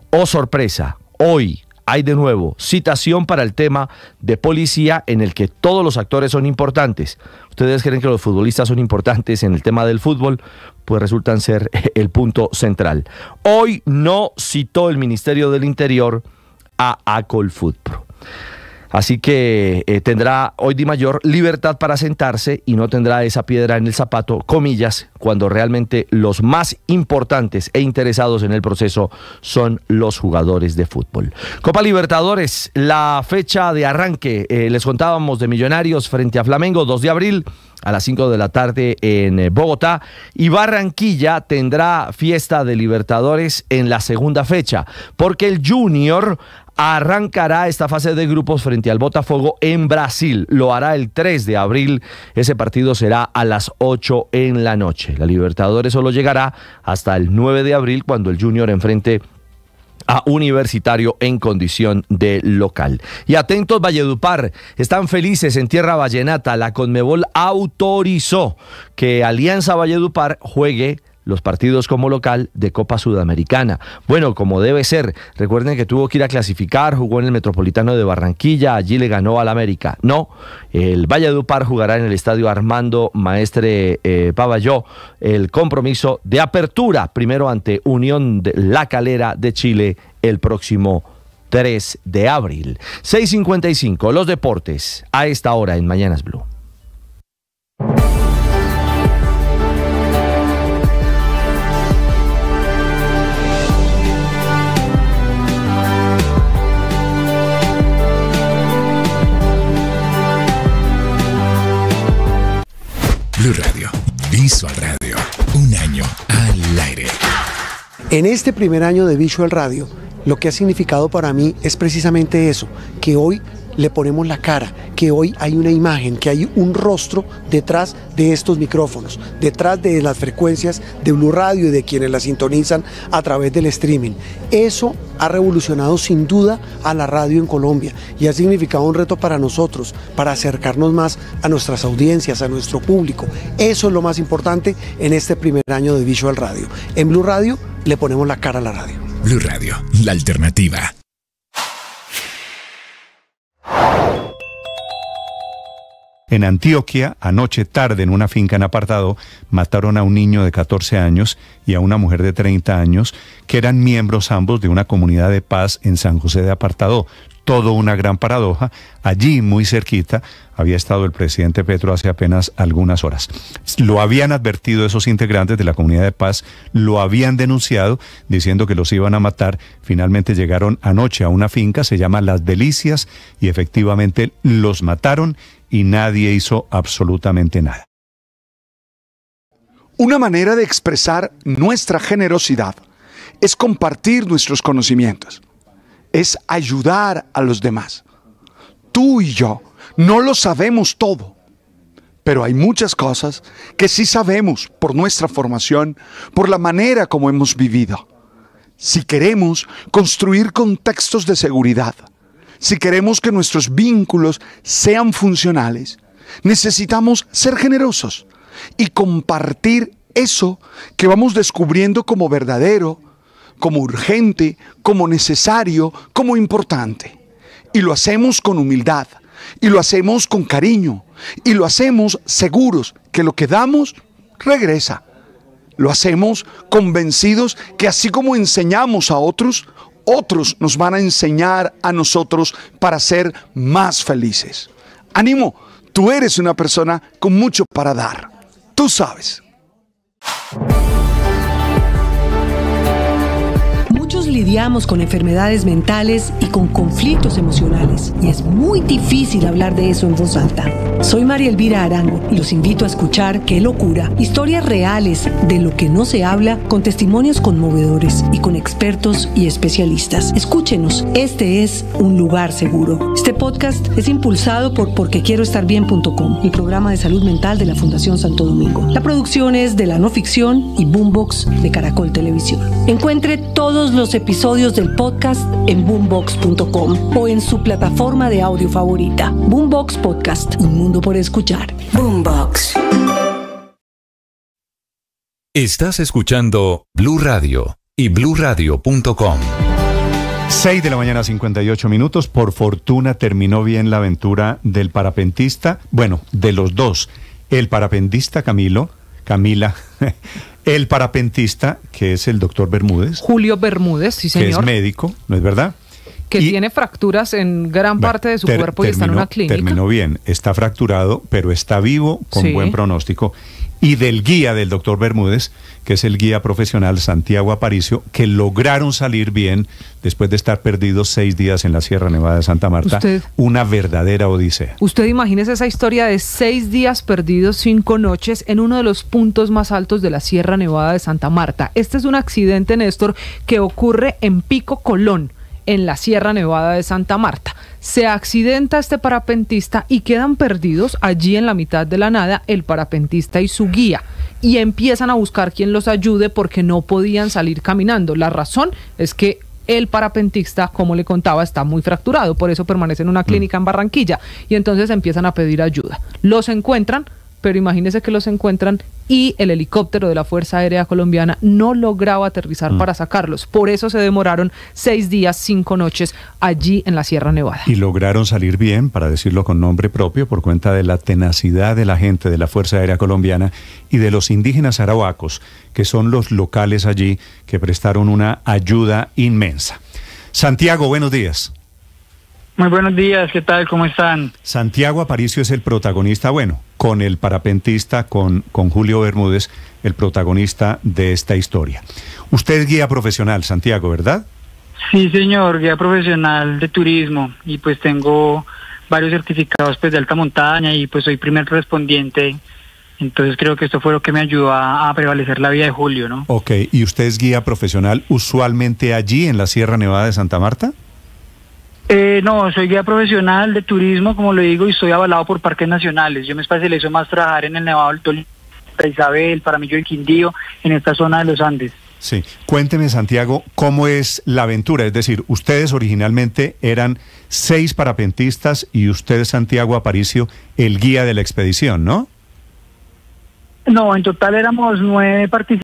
Oh sorpresa, hoy hay de nuevo citación para el tema de policía en el que todos los actores son importantes. Ustedes creen que los futbolistas son importantes en el tema del fútbol, pues resultan ser el punto central. Hoy no citó el Ministerio del Interior a Acol Así que eh, tendrá hoy Di Mayor libertad para sentarse y no tendrá esa piedra en el zapato, comillas, cuando realmente los más importantes e interesados en el proceso son los jugadores de fútbol. Copa Libertadores, la fecha de arranque, eh, les contábamos de Millonarios frente a Flamengo, 2 de abril a las 5 de la tarde en eh, Bogotá y Barranquilla tendrá fiesta de Libertadores en la segunda fecha, porque el Junior arrancará esta fase de grupos frente al Botafogo en Brasil. Lo hará el 3 de abril. Ese partido será a las 8 en la noche. La Libertadores solo llegará hasta el 9 de abril cuando el Junior enfrente a Universitario en condición de local. Y atentos Valledupar, están felices en Tierra Vallenata. La Conmebol autorizó que Alianza Valledupar juegue los partidos como local de Copa Sudamericana. Bueno, como debe ser, recuerden que tuvo que ir a clasificar, jugó en el Metropolitano de Barranquilla, allí le ganó al América. No, el Valladupar jugará en el estadio Armando Maestre eh, Paballó el compromiso de apertura, primero ante Unión de La Calera de Chile el próximo 3 de abril. 6.55, los deportes, a esta hora en Mañanas Blue. Visual Radio. Un año al aire. En este primer año de Visual Radio, lo que ha significado para mí es precisamente eso, que hoy le ponemos la cara, que hoy hay una imagen, que hay un rostro detrás de estos micrófonos, detrás de las frecuencias de Blue Radio y de quienes la sintonizan a través del streaming. Eso ha revolucionado sin duda a la radio en Colombia y ha significado un reto para nosotros, para acercarnos más a nuestras audiencias, a nuestro público. Eso es lo más importante en este primer año de Visual Radio. En Blue Radio le ponemos la cara a la radio. Blue Radio, la alternativa. En Antioquia, anoche tarde, en una finca en apartado, mataron a un niño de 14 años y a una mujer de 30 años, que eran miembros ambos de una comunidad de paz en San José de Apartado. Todo una gran paradoja. Allí, muy cerquita, había estado el presidente Petro hace apenas algunas horas. Lo habían advertido esos integrantes de la comunidad de paz, lo habían denunciado diciendo que los iban a matar. Finalmente llegaron anoche a una finca, se llama Las Delicias, y efectivamente los mataron y nadie hizo absolutamente nada. Una manera de expresar nuestra generosidad es compartir nuestros conocimientos, es ayudar a los demás. Tú y yo no lo sabemos todo, pero hay muchas cosas que sí sabemos por nuestra formación, por la manera como hemos vivido. Si queremos construir contextos de seguridad, si queremos que nuestros vínculos sean funcionales, necesitamos ser generosos y compartir eso que vamos descubriendo como verdadero, como urgente, como necesario, como importante. Y lo hacemos con humildad, y lo hacemos con cariño, y lo hacemos seguros que lo que damos regresa. Lo hacemos convencidos que así como enseñamos a otros, otros nos van a enseñar a nosotros para ser más felices. Animo, tú eres una persona con mucho para dar. Tú sabes. lidiamos con enfermedades mentales y con conflictos emocionales, y es muy difícil hablar de eso en voz alta. Soy María Elvira Arango y los invito a escuchar Qué locura, historias reales de lo que no se habla con testimonios conmovedores y con expertos y especialistas. Escúchenos, este es un lugar seguro. Este podcast es impulsado por porquequieroestarbien.com, el programa de salud mental de la Fundación Santo Domingo. La producción es de la no ficción y Boombox de Caracol Televisión. Encuentre todos los episodios del podcast en boombox.com o en su plataforma de audio favorita. Boombox Podcast, un mundo por escuchar. Boombox. Estás escuchando Blue Radio y Radio.com. 6 de la mañana, 58 minutos. Por fortuna terminó bien la aventura del parapentista. Bueno, de los dos. El parapentista Camilo, Camila, el parapentista, que es el doctor Bermúdez. Julio Bermúdez, sí, señor. Que es médico, ¿no es verdad? que tiene fracturas en gran parte de su cuerpo y está en una clínica. Terminó bien, está fracturado, pero está vivo con buen pronóstico. Y del guía del doctor Bermúdez, que es el guía profesional Santiago Aparicio, que lograron salir bien después de estar perdidos seis días en la Sierra Nevada de Santa Marta. una verdadera odisea. Usted imagínese esa historia de seis días perdidos, cinco noches, en uno de los puntos más altos de la Sierra Nevada de Santa Marta. Este es un accidente, Néstor, que ocurre en Pico Colón en la Sierra Nevada de Santa Marta. Se accidenta este parapentista y quedan perdidos allí en la mitad de la nada el parapentista y su guía y empiezan a buscar quien los ayude porque no podían salir caminando. La razón es que el parapentista, como le contaba, está muy fracturado, por eso permanece en una mm. clínica en Barranquilla y entonces empiezan a pedir ayuda. Los encuentran, pero imagínense que los encuentran y el helicóptero de la Fuerza Aérea Colombiana no lograba aterrizar mm. para sacarlos. Por eso se demoraron seis días, cinco noches allí en la Sierra Nevada. Y lograron salir bien, para decirlo con nombre propio, por cuenta de la tenacidad de la gente de la Fuerza Aérea Colombiana y de los indígenas arahuacos, que son los locales allí que prestaron una ayuda inmensa. Santiago, buenos días. Muy buenos días, ¿qué tal? ¿Cómo están? Santiago Aparicio es el protagonista, bueno, con el parapentista, con, con Julio Bermúdez, el protagonista de esta historia. Usted es guía profesional, Santiago, ¿verdad? Sí, señor, guía profesional de turismo y pues tengo varios certificados pues, de alta montaña y pues soy primer respondiente. Entonces creo que esto fue lo que me ayudó a, a prevalecer la vida de Julio, ¿no? Ok, ¿y usted es guía profesional usualmente allí en la Sierra Nevada de Santa Marta? Eh, no, soy guía profesional de turismo, como le digo, y estoy avalado por parques nacionales. Yo me especializo más trabajar en el Nevado del Tolima, Isabel, Paramillo en Quindío, en esta zona de los Andes. Sí, cuénteme Santiago, ¿cómo es la aventura? Es decir, ustedes originalmente eran seis parapentistas y usted, Santiago Aparicio, el guía de la expedición, ¿no? No, en total éramos nueve participantes.